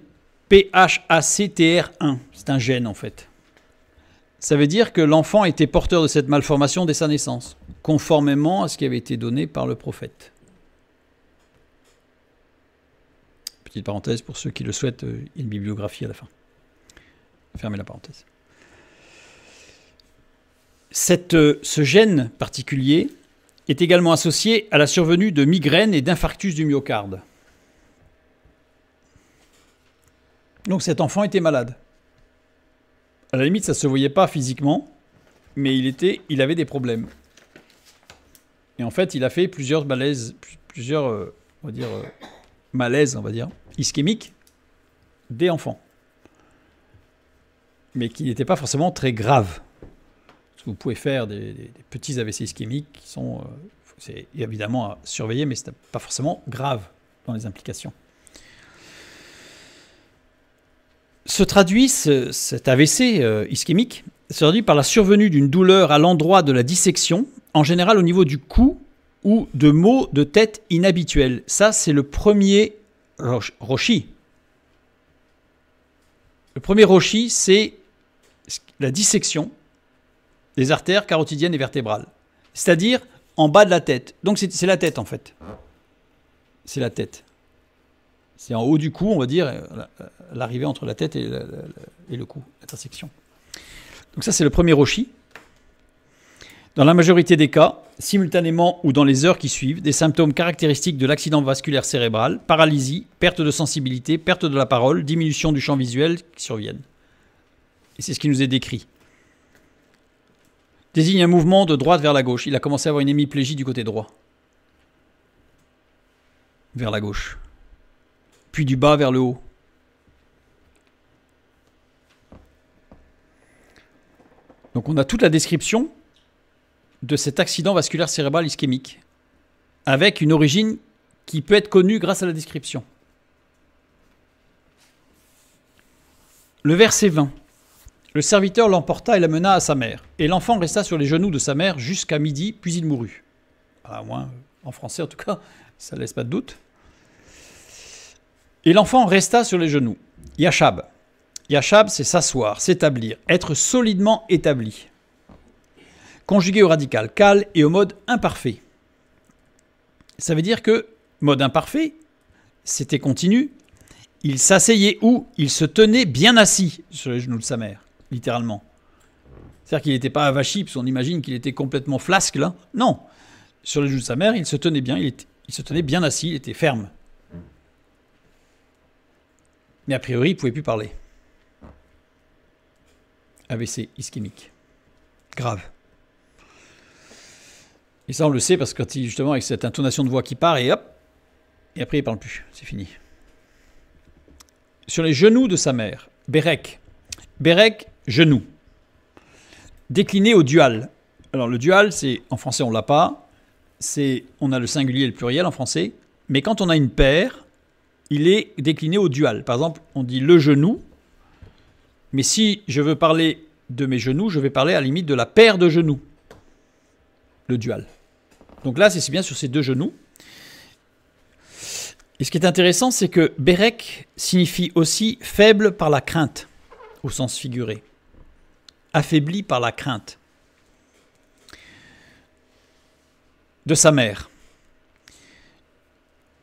PHACTR1. C'est un gène en fait. Ça veut dire que l'enfant était porteur de cette malformation dès sa naissance, conformément à ce qui avait été donné par le prophète. Petite parenthèse pour ceux qui le souhaitent, euh, une bibliographie à la fin. Fermez la parenthèse. Cette, euh, ce gène particulier est également associé à la survenue de migraines et d'infarctus du myocarde. Donc cet enfant était malade. À la limite, ça se voyait pas physiquement, mais il était, il avait des problèmes. Et en fait, il a fait plusieurs malaises, plusieurs, euh, on va dire, euh, malaises, on va dire, ischémiques des enfants, mais qui n'étaient pas forcément très graves. vous pouvez faire des, petits AVC ischémiques qui sont, euh, c'est évidemment à surveiller, mais c'est pas forcément grave dans les implications. se traduit, cet AVC euh, ischémique, se traduit par la survenue d'une douleur à l'endroit de la dissection, en général au niveau du cou ou de maux de tête inhabituels. Ça, c'est le premier roshi. Le premier rochi, c'est la dissection des artères carotidiennes et vertébrales, c'est-à-dire en bas de la tête. Donc c'est la tête en fait. C'est la tête c'est en haut du cou, on va dire, l'arrivée entre la tête et, le cou, l'intersection. Donc ça, c'est le premier roshi. Dans la majorité des cas, simultanément ou dans les heures qui suivent, des symptômes caractéristiques de l'accident vasculaire cérébral, paralysie, perte de sensibilité, perte de la parole, diminution du champ visuel qui surviennent. Et c'est ce qui nous est décrit. Désigne un mouvement de droite vers la gauche. Il a commencé à avoir une hémiplégie du côté droit. Vers la gauche puis du bas vers le haut. Donc on a toute la description de cet accident vasculaire cérébral ischémique, avec une origine qui peut être connue grâce à la description. Le verset 20. Le serviteur l'emporta et l'amena à sa mère, et l'enfant resta sur les genoux de sa mère jusqu'à midi, puis il mourut. À moins, en français en tout cas, ça laisse pas de doute. Et l'enfant resta sur les genoux. Yachab. Yachab, c'est s'asseoir, s'établir, être solidement établi. Conjugué au radical cal et au mode imparfait. Ça veut dire que mode imparfait, c'était continu. Il s'asseyait ou il se tenait bien assis sur les genoux de sa mère, littéralement. C'est-à-dire qu'il n'était pas avachi, vachip on imagine qu'il était complètement flasque là. Non. Sur les genoux de sa mère, il se tenait bien, il, il se tenait bien assis, il était ferme. Mais a priori, il ne pouvait plus parler. AVC ischémique. Grave. Et ça, on le sait parce que justement, avec cette intonation de voix qui part, et hop, et après, il parle plus. C'est fini. Sur les genoux de sa mère, Berek. Berek, genou. Décliné au dual. Alors, le dual, c'est en français, on l'a pas. C'est, on a le singulier et le pluriel en français. Mais quand on a une paire, il est décliné au dual. Par exemple, on dit le genou, mais si je veux parler de mes genoux, je vais parler à la limite de la paire de genoux, le dual. Donc là, c'est bien sur ces deux genoux. Et ce qui est intéressant, c'est que Berek signifie aussi faible par la crainte, au sens figuré, affaibli par la crainte de sa mère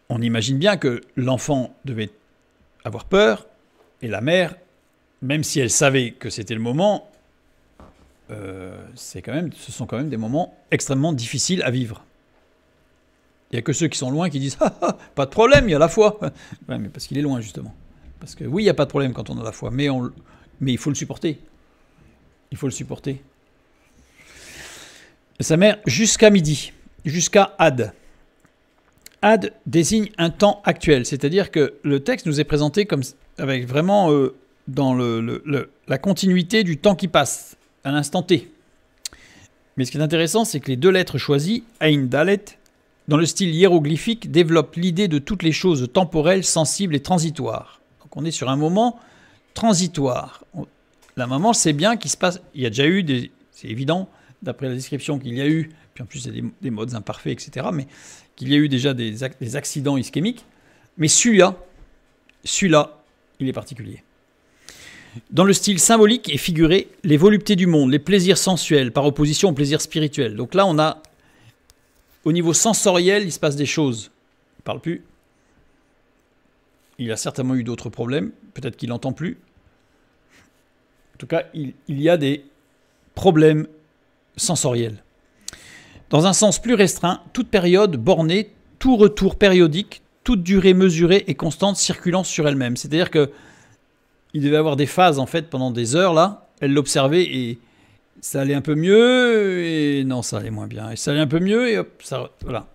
on imagine bien que l'enfant devait avoir peur et la mère, même si elle savait que c'était le moment, euh, c'est quand même, ce sont quand même des moments extrêmement difficiles à vivre. Il n'y a que ceux qui sont loin qui disent [laughs] ah, ah, pas de problème, il y a la foi. [laughs] mais parce qu'il est loin justement. Parce que oui, il n'y a pas de problème quand on a la foi, mais, on, mais il faut le supporter. Il faut le supporter. sa mère jusqu'à midi, jusqu'à Ad ad désigne un temps actuel, c'est-à-dire que le texte nous est présenté comme avec vraiment euh, dans le, la continuité du temps qui passe, à l'instant T. Mais ce qui est intéressant, c'est que les deux lettres choisies, Ein Dalet, dans le style hiéroglyphique, développent l'idée de toutes les choses temporelles, sensibles et transitoires. Donc on est sur un moment transitoire. La maman c'est bien qu'il se passe. Il y a déjà eu des. C'est évident, d'après la description qu'il y a eu, puis en plus il y a des, des modes imparfaits, etc. Mais qu'il y a eu déjà des, accidents ischémiques. Mais celui-là, celui-là, il est particulier. Dans le style symbolique et figuré, les voluptés du monde, les plaisirs sensuels par opposition aux plaisirs spirituels. Donc là, on a, au niveau sensoriel, il se passe des choses. Il parle plus. Il a certainement eu d'autres problèmes. Peut-être qu'il n'entend plus. En tout cas, il y a des problèmes sensoriels. Dans un sens plus restreint, toute période bornée, tout retour périodique, toute durée mesurée et constante circulant sur elle-même. C'est-à-dire que il devait avoir des phases en fait pendant des heures là, elle l'observait et ça allait un peu mieux et non ça allait moins bien et ça allait un peu mieux et hop ça voilà.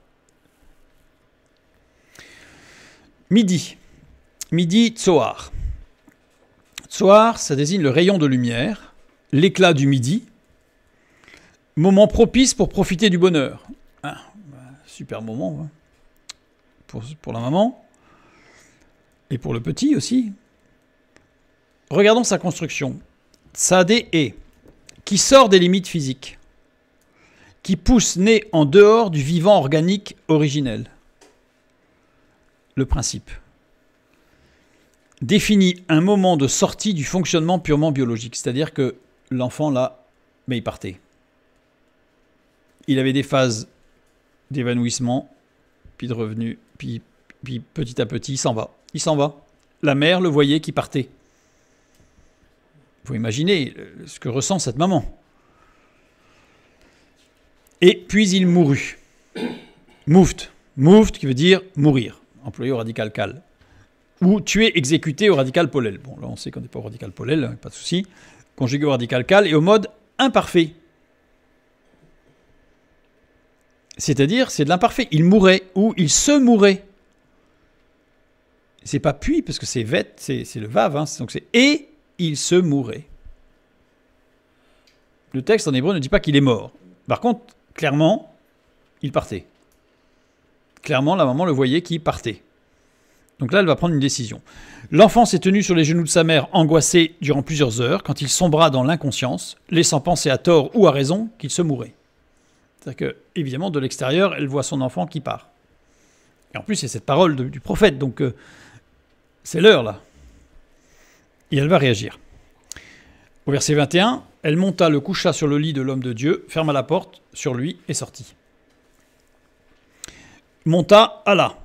Midi. Midi Tsoar. Tsoar, ça désigne le rayon de lumière, l'éclat du midi, Moment propice pour profiter du bonheur. Ah, bah, super moment hein. pour, la maman et pour le petit aussi. Regardons sa construction. dé est qui sort des limites physiques, qui pousse né en dehors du vivant organique originel. Le principe définit un moment de sortie du fonctionnement purement biologique, c'est-à-dire que l'enfant là, mais il partait il avait des phases d'évanouissement, puis de revenu, puis, petit à petit, il s'en va. Il s'en va. La mère le voyait qui partait. Vous imaginer ce que ressent cette maman. Et puis il mourut. Mouft. Mouft qui veut dire mourir, employé au radical cal. Ou tuer, exécuté au radical polel. Bon, là on sait qu'on n'est pas au radical polel, hein, pas de souci. Conjugué au radical cal et au mode imparfait. C'est-à-dire, c'est de l'imparfait. Il mourait ou il se mourait. C'est pas puis, parce que c'est vête », c'est le vav. Hein. donc c'est et il se mourait. Le texte en hébreu ne dit pas qu'il est mort. Par contre, clairement, il partait. Clairement, la maman le voyait qui partait. Donc là, elle va prendre une décision. L'enfant s'est tenu sur les genoux de sa mère, angoissé durant plusieurs heures, quand il sombra dans l'inconscience, laissant penser à tort ou à raison qu'il se mourait. C'est-à-dire que, évidemment, de l'extérieur, elle voit son enfant qui part. Et en plus, c'est cette parole du prophète, donc euh, c'est l'heure là. Et elle va réagir. Au verset 21, elle monta, le coucha sur le lit de l'homme de Dieu, ferma la porte sur lui et sortit. Monta, la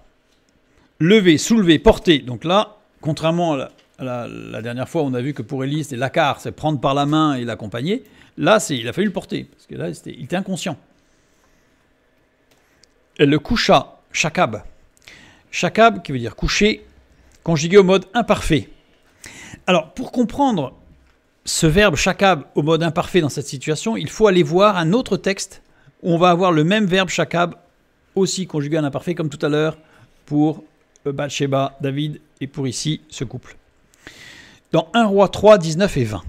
Levé, soulevé, porté. Donc là, contrairement à la, dernière fois, on a vu que pour Élie, c'était l'accar, c'est prendre par la main et l'accompagner. Là, c'est, il a fallu le porter, parce que là, il était inconscient le coucha, chakab. Chakab qui veut dire coucher, conjugué au mode imparfait. Alors pour comprendre ce verbe chakab au mode imparfait dans cette situation, il faut aller voir un autre texte où on va avoir le même verbe chakab aussi conjugué à l'imparfait, comme tout à l'heure pour euh, Bathsheba, David et pour ici ce couple. Dans 1 roi 3, 19 et 20.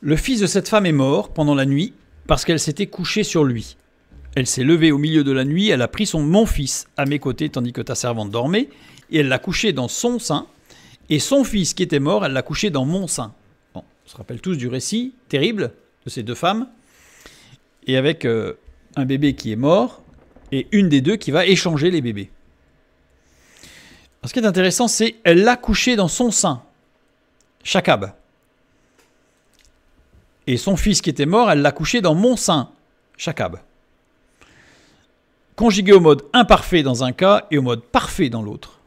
Le fils de cette femme est mort pendant la nuit parce qu'elle s'était couchée sur lui. Elle s'est levée au milieu de la nuit, elle a pris son mon fils à mes côtés tandis que ta servante dormait, et elle l'a couché dans son sein, et son fils qui était mort, elle l'a couché dans mon sein. Bon, on se rappelle tous du récit terrible de ces deux femmes, et avec euh, un bébé qui est mort, et une des deux qui va échanger les bébés. ce qui est intéressant, c'est elle l'a couché dans son sein, Chakab. Et son fils qui était mort, elle l'a couché dans mon sein, Chakab conjugué au mode imparfait dans un cas et au mode parfait dans l'autre.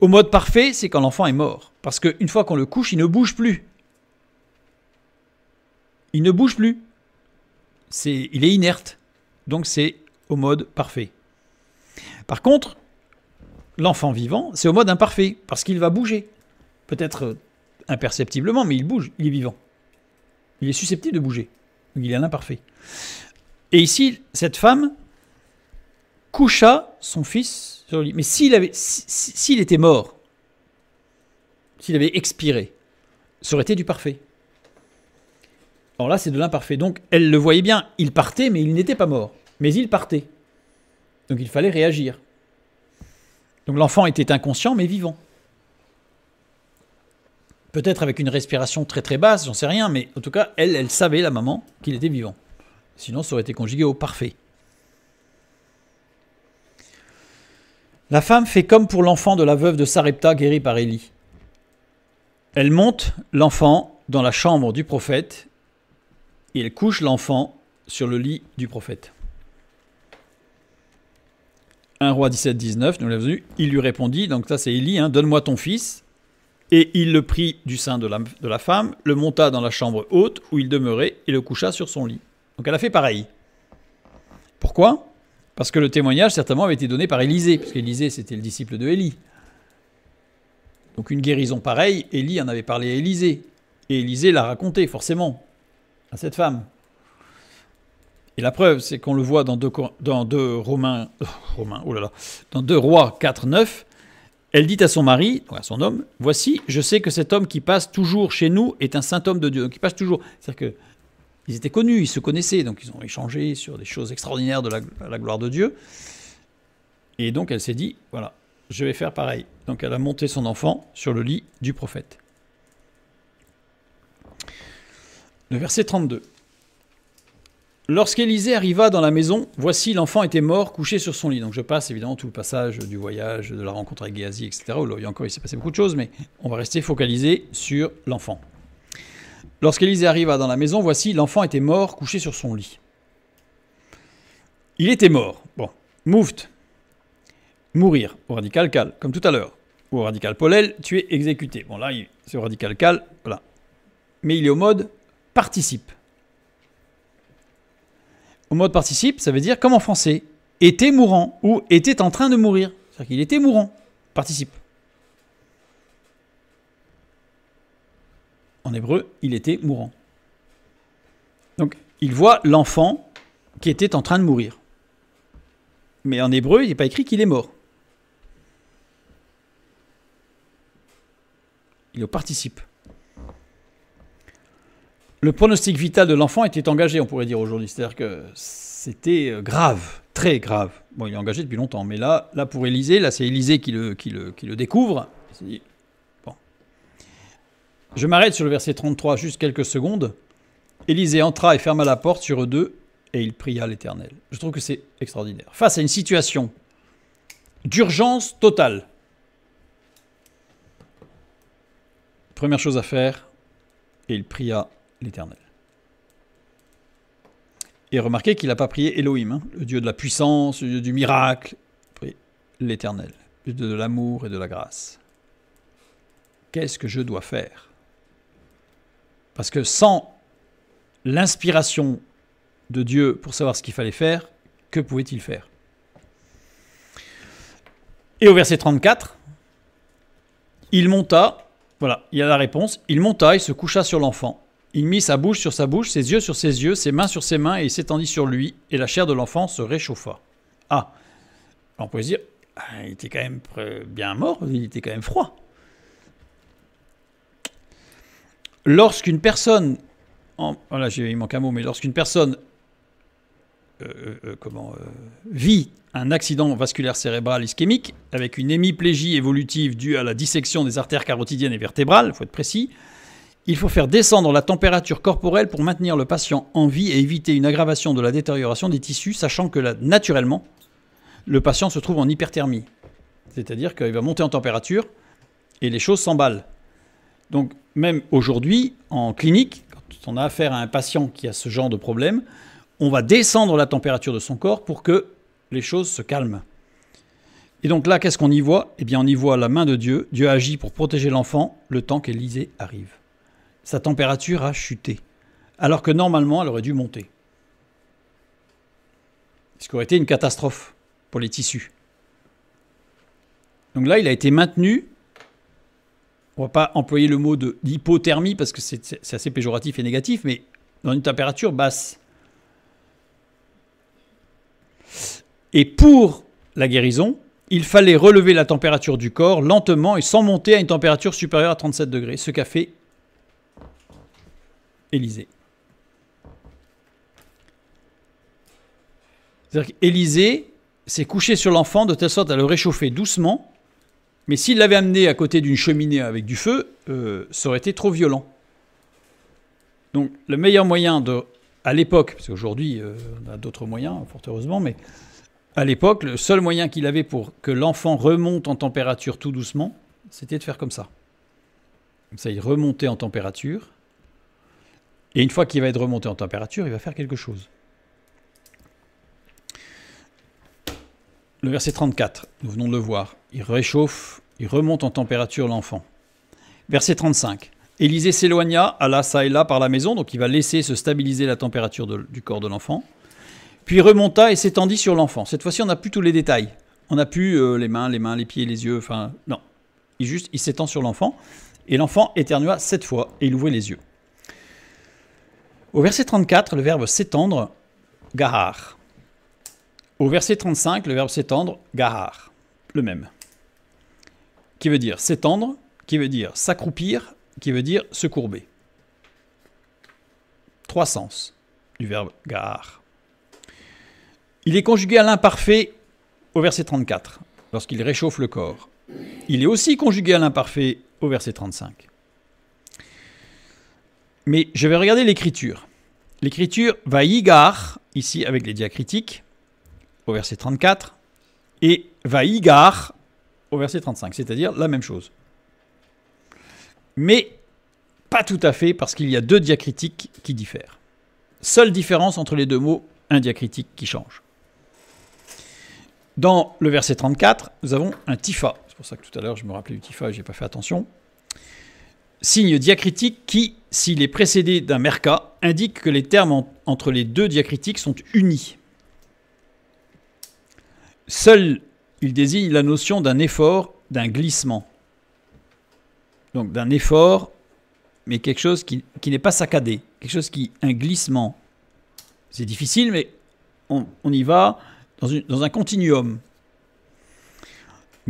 Au mode parfait, c'est quand l'enfant est mort. Parce qu'une fois qu'on le couche, il ne bouge plus. Il ne bouge plus. C'est, il est inerte. Donc c'est au mode parfait. Par contre, l'enfant vivant, c'est au mode imparfait, parce qu'il va bouger. Peut-être euh, imperceptiblement, mais il bouge, il est vivant. Il est susceptible de bouger. Donc il est un imparfait. Et ici, cette femme, coucha son fils sur lui. Mais s'il avait, s'il était mort, s'il avait expiré, ça aurait été du parfait. Alors là, c'est de l'imparfait. Donc, elle le voyait bien. Il partait, mais il n'était pas mort. Mais il partait. Donc, il fallait réagir. Donc, l'enfant était inconscient, mais vivant. Peut-être avec une respiration très très basse, j'en sais rien, mais en tout cas, elle, elle savait, la maman, qu'il était vivant. Sinon, ça aurait été conjugué au parfait. La femme fait comme pour l'enfant de la veuve de Sarepta guérie par Élie. Elle monte l'enfant dans la chambre du prophète et elle couche l'enfant sur le lit du prophète. 1 roi 17, 19, nous l'avons vu, il lui répondit, donc ça c'est Élie, hein, donne-moi ton fils. Et il le prit du sein de la, de la femme, le monta dans la chambre haute où il demeurait et le coucha sur son lit. Donc elle a fait pareil. Pourquoi parce que le témoignage, certainement, avait été donné par Élisée, parce qu'Élisée, c'était le disciple de Élie. Donc une guérison pareille, Élie en avait parlé à Élisée. Et Élisée l'a raconté, forcément, à cette femme. Et la preuve, c'est qu'on le voit dans 2 deux Romains, [laughs] oh, là dans deux Rois 4, 9, elle dit à son mari, à son homme, voici, je sais que cet homme qui passe toujours chez nous est un saint homme de Dieu. Donc passe toujours. cest que ils étaient connus, ils se connaissaient, donc ils ont échangé sur des choses extraordinaires de la, gloire de Dieu. Et donc elle s'est dit, voilà, je vais faire pareil. Donc elle a monté son enfant sur le lit du prophète. Le verset 32. Lorsqu'Élisée arriva dans la maison, voici l'enfant était mort, couché sur son lit. Donc je passe évidemment tout le passage du voyage, de la rencontre avec Géasi, etc. Où encore, il s'est passé beaucoup de choses, mais on va rester focalisé sur l'enfant. Lorsqu'Élise arriva dans la maison, voici, l'enfant était mort, couché sur son lit. Il était mort. Bon. Mouft. Mourir. Au radical cal, comme tout à l'heure. Au radical polel, tu es exécuté. Bon, là, c'est au radical cal. Voilà. Mais il est au mode participe. Au mode participe, ça veut dire, comme en français, était mourant ou était en train de mourir. C'est-à-dire qu'il était mourant. Participe. en hébreu, il était mourant. Donc il voit l'enfant qui était en train de mourir. Mais en hébreu, il n'est pas écrit qu'il est mort. Il le participe. Le pronostic vital de l'enfant était engagé, on pourrait dire aujourd'hui. C'est-à-dire que c'était euh, grave, très grave. Bon, il est engagé depuis longtemps, mais là, là pour Élisée, là c'est Élisée qui le, qui le, découvre. Il dit, je m'arrête sur le verset 33 juste quelques secondes. Élisée entra et ferma la porte sur eux deux, et il pria l'Éternel. Je trouve que c'est extraordinaire. Face à une situation d'urgence totale, première chose à faire, et il pria l'Éternel. Et remarquez qu'il n'a pas prié Elohim, hein, le Dieu de la puissance, le Dieu du miracle, l'Éternel, le de l'amour et de la grâce. Qu'est-ce que je dois faire parce que sans l'inspiration de Dieu pour savoir ce qu'il fallait faire, que pouvait-il faire Et au verset 34, il monta, voilà, il y a la réponse, il monta, il se coucha sur l'enfant. Il mit sa bouche sur sa bouche, ses yeux sur ses yeux, ses mains sur ses mains, et il s'étendit sur lui, et la chair de l'enfant se réchauffa. Ah, on pourrait dire, ah, il était quand même bien mort, il était quand même froid. lorsqu'une personne, voilà, oh il manque un mot, mais lorsqu'une personne euh, euh, euh, vit un accident vasculaire cérébral ischémique avec une hémiplégie évolutive due à la dissection des artères carotidiennes et vertébrales, il faut être précis, il faut faire descendre la température corporelle pour maintenir le patient en vie et éviter une aggravation de la détérioration des tissus, sachant que là, naturellement, le patient se trouve en hyperthermie. C'est-à-dire qu'il va monter en température et les choses s'emballent. Donc même aujourd'hui, en clinique, quand on a affaire à un patient qui a ce genre de problème, on va descendre la température de son corps pour que les choses se calment. Et donc là, qu'est-ce qu'on y voit Eh bien, on y voit la main de Dieu. Dieu agit pour protéger l'enfant le temps qu'Élisée arrive. Sa température a chuté, alors que normalement, elle aurait dû monter. Ce qui aurait été une catastrophe pour les tissus. Donc là, il a été maintenu on va pas employer le mot de d'hypothermie parce que c'est assez péjoratif et négatif, mais dans une température basse. Et pour la guérison, il fallait relever la température du corps lentement et sans monter à une température supérieure à 37 degrés, ce qu'a fait Élisée. C'est-à-dire qu'Élisée s'est couché sur l'enfant de telle sorte à le réchauffer doucement mais s'il l'avait amené à côté d'une cheminée avec du feu, euh, ça aurait été trop violent. Donc le meilleur moyen de, à l'époque, parce qu'aujourd'hui euh, on a d'autres moyens, fort heureusement, mais à l'époque, le seul moyen qu'il avait pour que l'enfant remonte en température tout doucement, c'était de faire comme ça. Comme ça, il remontait en température. Et une fois qu'il va être remonté en température, il va faire quelque chose. Le verset 34, nous venons de le voir. Il réchauffe, il remonte en température l'enfant. Verset 35. Élisée s'éloigna, alla ça et là par la maison, donc il va laisser se stabiliser la température du corps de l'enfant. Puis remonta et s'étendit sur l'enfant. Cette fois-ci, on n'a plus tous les détails. On n'a plus euh, les mains, les mains, les pieds, les yeux, enfin, non. Il juste, il s'étend sur l'enfant. Et l'enfant éternua sept fois et il ouvrit les yeux. Au verset 34, le verbe s'étendre, gahar. Au verset 35, le verbe s'étendre, gahar, le même. Qui veut dire s'étendre, qui veut dire s'accroupir, qui veut dire se courber. Trois sens du verbe gahar. Il est conjugué à l'imparfait au verset 34, lorsqu'il réchauffe le corps. Il est aussi conjugué à l'imparfait au verset 35. Mais je vais regarder l'écriture. L'écriture va yigar, ici avec les diacritiques, au verset 34 et Vaïgar au verset 35, c'est-à-dire la même chose. Mais pas tout à fait parce qu'il y a deux diacritiques qui diffèrent. Seule différence entre les deux mots, un diacritique qui change. Dans le verset 34, nous avons un tifa. C'est pour ça que tout à l'heure je me rappelais du tifa et j'ai pas fait attention. Signe diacritique qui, s'il est précédé d'un merka, indique que les termes entre les deux diacritiques sont unis. Seul, il désigne la notion d'un effort, d'un glissement. Donc d'un effort, mais quelque chose qui, n'est pas saccadé, quelque chose qui... un glissement. C'est difficile, mais on, y va dans, un continuum.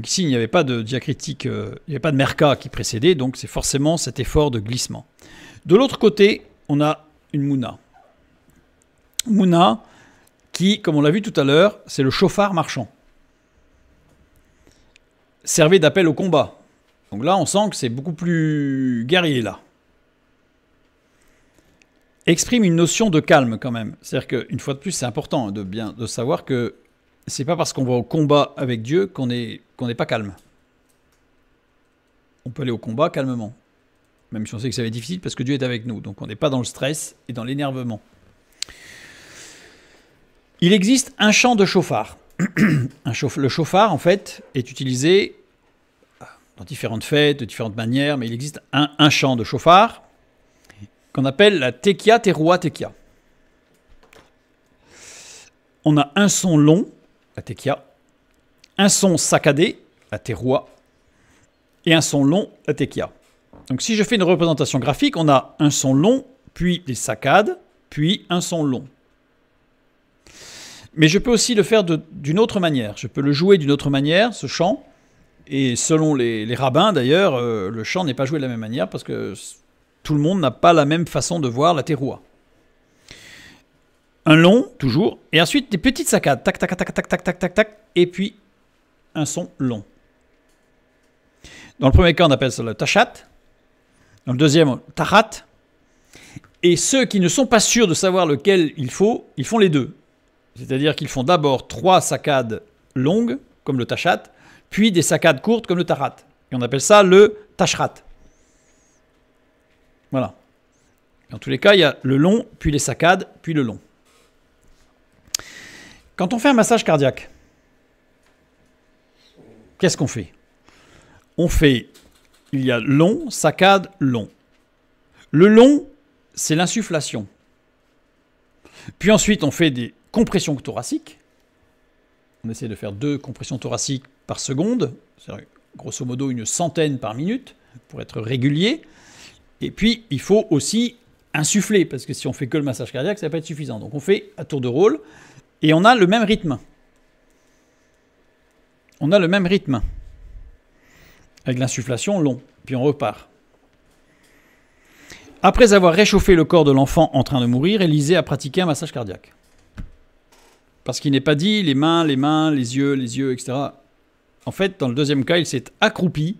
ici, il n'y avait pas de diacritique, euh, il n'y avait pas de merca qui précédait, donc c'est forcément cet effort de glissement. De l'autre côté, on a une mouna. Mouna, qui, comme on l'a vu tout à l'heure, c'est le chauffard marchand. Servait d'appel au combat. Donc là, on sent que c'est beaucoup plus guerrier là. Exprime une notion de calme quand même. C'est-à-dire qu'une fois de plus, c'est important de bien de savoir que c'est pas parce qu'on va au combat avec Dieu qu'on qu'on n'est pas calme. On peut aller au combat calmement. Même si on sait que ça va être difficile parce que Dieu est avec nous. Donc on n'est pas dans le stress et dans l'énervement. Il existe un champ de chauffard. [clears throat] le chauffard, en fait, est utilisé euh, dans différentes fêtes, de différentes manières, mais il existe un, champ de chauffard qu'on appelle la tekia terua tekia. On a un son long, la tekia, un son saccadé, la terua, et un son long, la tekia. Donc si je fais une représentation graphique, on a un son long, puis des saccades, puis un son long. Mais je peux aussi le faire d'une autre manière. Je peux le jouer d'une autre manière, ce chant. Et selon les, rabbins, d'ailleurs, euh, le chant n'est pas joué de la même manière parce que tout le monde n'a pas la même façon de voir la teroua. Un long, toujours, et ensuite des petites saccades, tac, tac, tac, tac, tac, tac, tac, tac, et puis un son long. Dans le premier cas, on appelle ça le tachat. Dans le deuxième, tachat. Et ceux qui ne sont pas sûrs de savoir lequel il faut, ils font les deux. C'est-à-dire qu'ils font d'abord trois saccades longues, comme le tachat, puis des saccades courtes, comme le tarat. Et on appelle ça le tachrat. Voilà. en tous les cas, il y a le long, puis les saccades, puis le long. Quand on fait un massage cardiaque, qu'est-ce qu'on fait On fait, il y a long, saccade, long. Le long, c'est l'insufflation. Puis ensuite, on fait des compression thoracique. On essaie de faire deux compressions thoraciques par seconde, c'est-à-dire grosso modo une centaine par minute, pour être régulier. Et puis, il faut aussi insuffler, parce que si on fait que le massage cardiaque, ça va pas être suffisant. Donc on fait à tour de rôle, et on a le même rythme. On a le même rythme. Avec l'insufflation, long. Puis on repart. Après avoir réchauffé le corps de l'enfant en train de mourir, Élisée a pratiqué un massage cardiaque. Parce qu'il n'est pas dit les mains, les mains, les yeux, les yeux, etc. En fait, dans le deuxième cas, il s'est accroupi.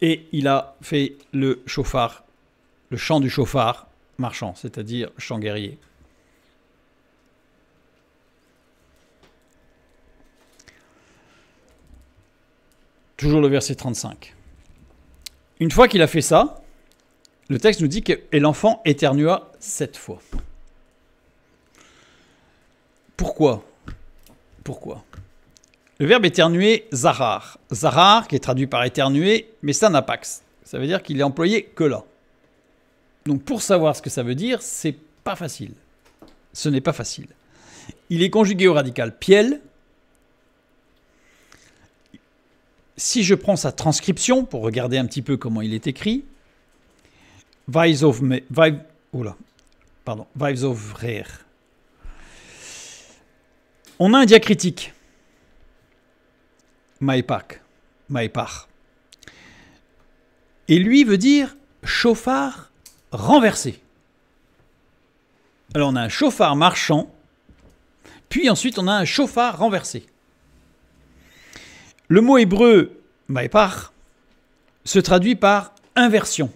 Et il a fait le chauffard, le chant du chauffard marchand, c'est-à-dire chant guerrier. Toujours le verset 35. Une fois qu'il a fait ça, le texte nous dit que l'enfant éternua sept fois. Pourquoi Pourquoi Le verbe éternuer, zarar. Zarar, qui est traduit par éternuer, mais c'est un apax. Ça veut dire qu'il est employé que là. Donc pour savoir ce que ça veut dire, c'est pas facile. Ce n'est pas facile. Il est conjugué au radical piel. Si je prends sa transcription pour regarder un petit peu comment il est écrit, of, pardon, vives on a un diacritique. Maïpak. Et lui veut dire chauffard renversé. Alors on a un chauffard marchand, puis ensuite on a un chauffard renversé. Le mot hébreu maïpach se traduit par inversion.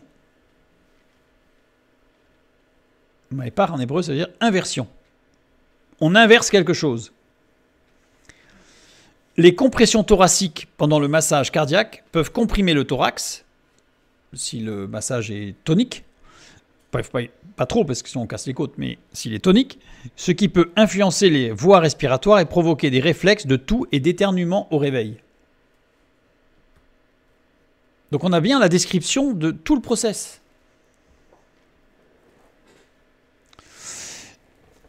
part en hébreu, ça veut dire inversion. On inverse quelque chose. Les compressions thoraciques pendant le massage cardiaque peuvent comprimer le thorax, si le massage est tonique. Bref, pas, trop, parce que sinon on casse les côtes, mais s'il est tonique, ce qui peut influencer les voies respiratoires et provoquer des réflexes de toux et d'éternuement au réveil. Donc on a bien la description de tout le process.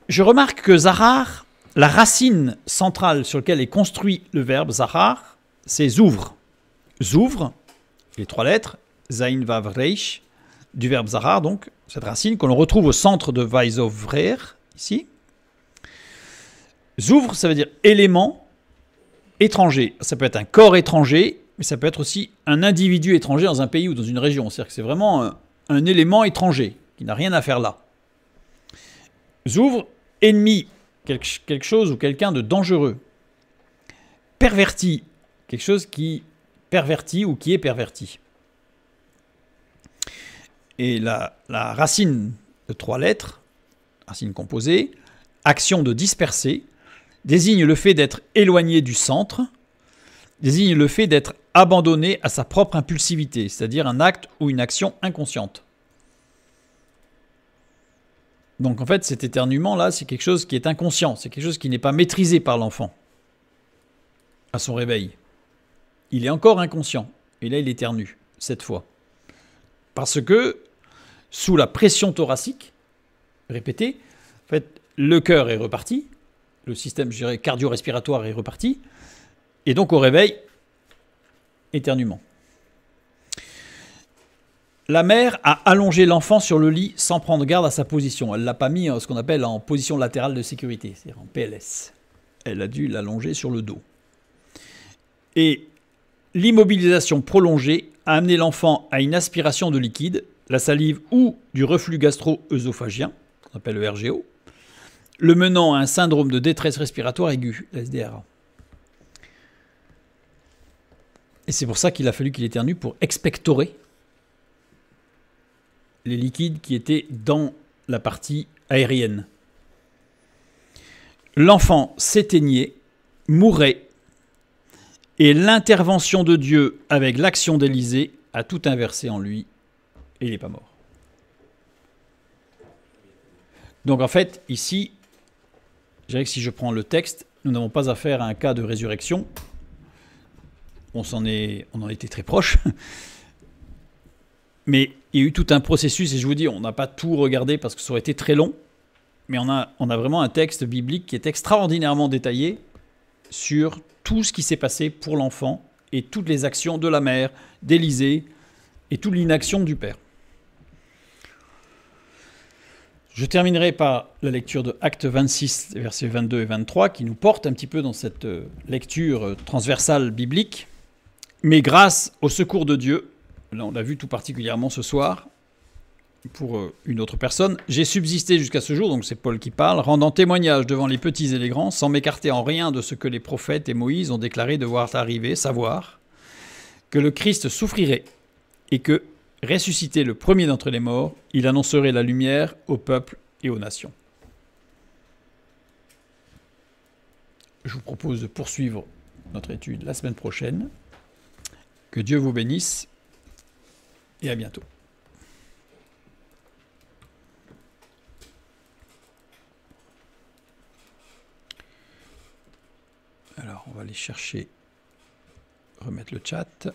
Je remarque que Zahar la racine centrale sur laquelle est construit le verbe zahar, c'est zouvre. Zouvre, les trois lettres, zain vav du verbe zahar, donc cette racine qu'on retrouve au centre de vaisovrer, ici. Zouvre, ça veut dire élément étranger. Ça peut être un corps étranger, mais ça peut être aussi un individu étranger dans un pays ou dans une région. C'est-à-dire que c'est vraiment un, un élément étranger qui n'a rien à faire là. Zouvre, ennemi quelque, chose ou quelqu'un de dangereux. Perverti, quelque chose qui pervertit ou qui est perverti. Et la, racine de trois lettres, racine composée, action de disperser, désigne le fait d'être éloigné du centre, désigne le fait d'être abandonné à sa propre impulsivité, c'est-à-dire un acte ou une action inconsciente. Donc en fait, cet éternuement-là, c'est quelque chose qui est inconscient, c'est quelque chose qui n'est pas maîtrisé par l'enfant à son réveil. Il est encore inconscient. Et là, il éternue, cette fois. Parce que, sous la pression thoracique, répétée, fait, le cœur est reparti, le système cardio-respiratoire est reparti, et donc au réveil, éternuement. La mère a allongé l'enfant sur le lit sans prendre garde à sa position. Elle l'a pas mis en euh, ce qu'on appelle en position latérale de sécurité, c'est-à-dire en PLS. Elle a dû l'allonger sur le dos. Et l'immobilisation prolongée a amené l'enfant à une aspiration de liquide, la salive ou du reflux gastro-œsophagien, qu'on appelle le RGO, le menant à un syndrome de détresse respiratoire aiguë, la SDRA. Et c'est pour ça qu'il a fallu qu'il éternue pour expectorer les liquides qui étaient dans la partie aérienne. L'enfant s'éteignait, mourait, et l'intervention de Dieu avec l'action d'Élisée a tout inversé en lui, et il n'est pas mort. Donc en fait, ici, je dirais que si je prends le texte, nous n'avons pas affaire à un cas de résurrection. On s'en est, on en était très proche. [laughs] Mais il y a eu tout un processus, et je vous dis, on n'a pas tout regardé parce que ça aurait été très long, mais on a, vraiment un texte biblique qui est extraordinairement détaillé sur tout ce qui s'est passé pour l'enfant et toutes les actions de la mère, d'Élisée, et toute l'inaction du père. Je terminerai par la lecture de Actes 26, versets 22 et 23, qui nous porte un petit peu dans cette euh, lecture euh, transversale biblique. Mais grâce au secours de Dieu, on l'a vu tout particulièrement ce soir, pour euh, une autre personne. J'ai subsisté jusqu'à ce jour, donc c'est Paul qui parle, rendant témoignage devant les petits et les grands, sans m'écarter en rien de ce que les prophètes et Moïse ont déclaré devoir arriver, savoir que le Christ souffrirait et que, ressuscité le premier d'entre les morts, il annoncerait la lumière au peuple et aux nations. Je vous propose de poursuivre notre étude la semaine prochaine. Que Dieu vous bénisse et à bientôt. Alors, on va aller chercher, remettre le chat.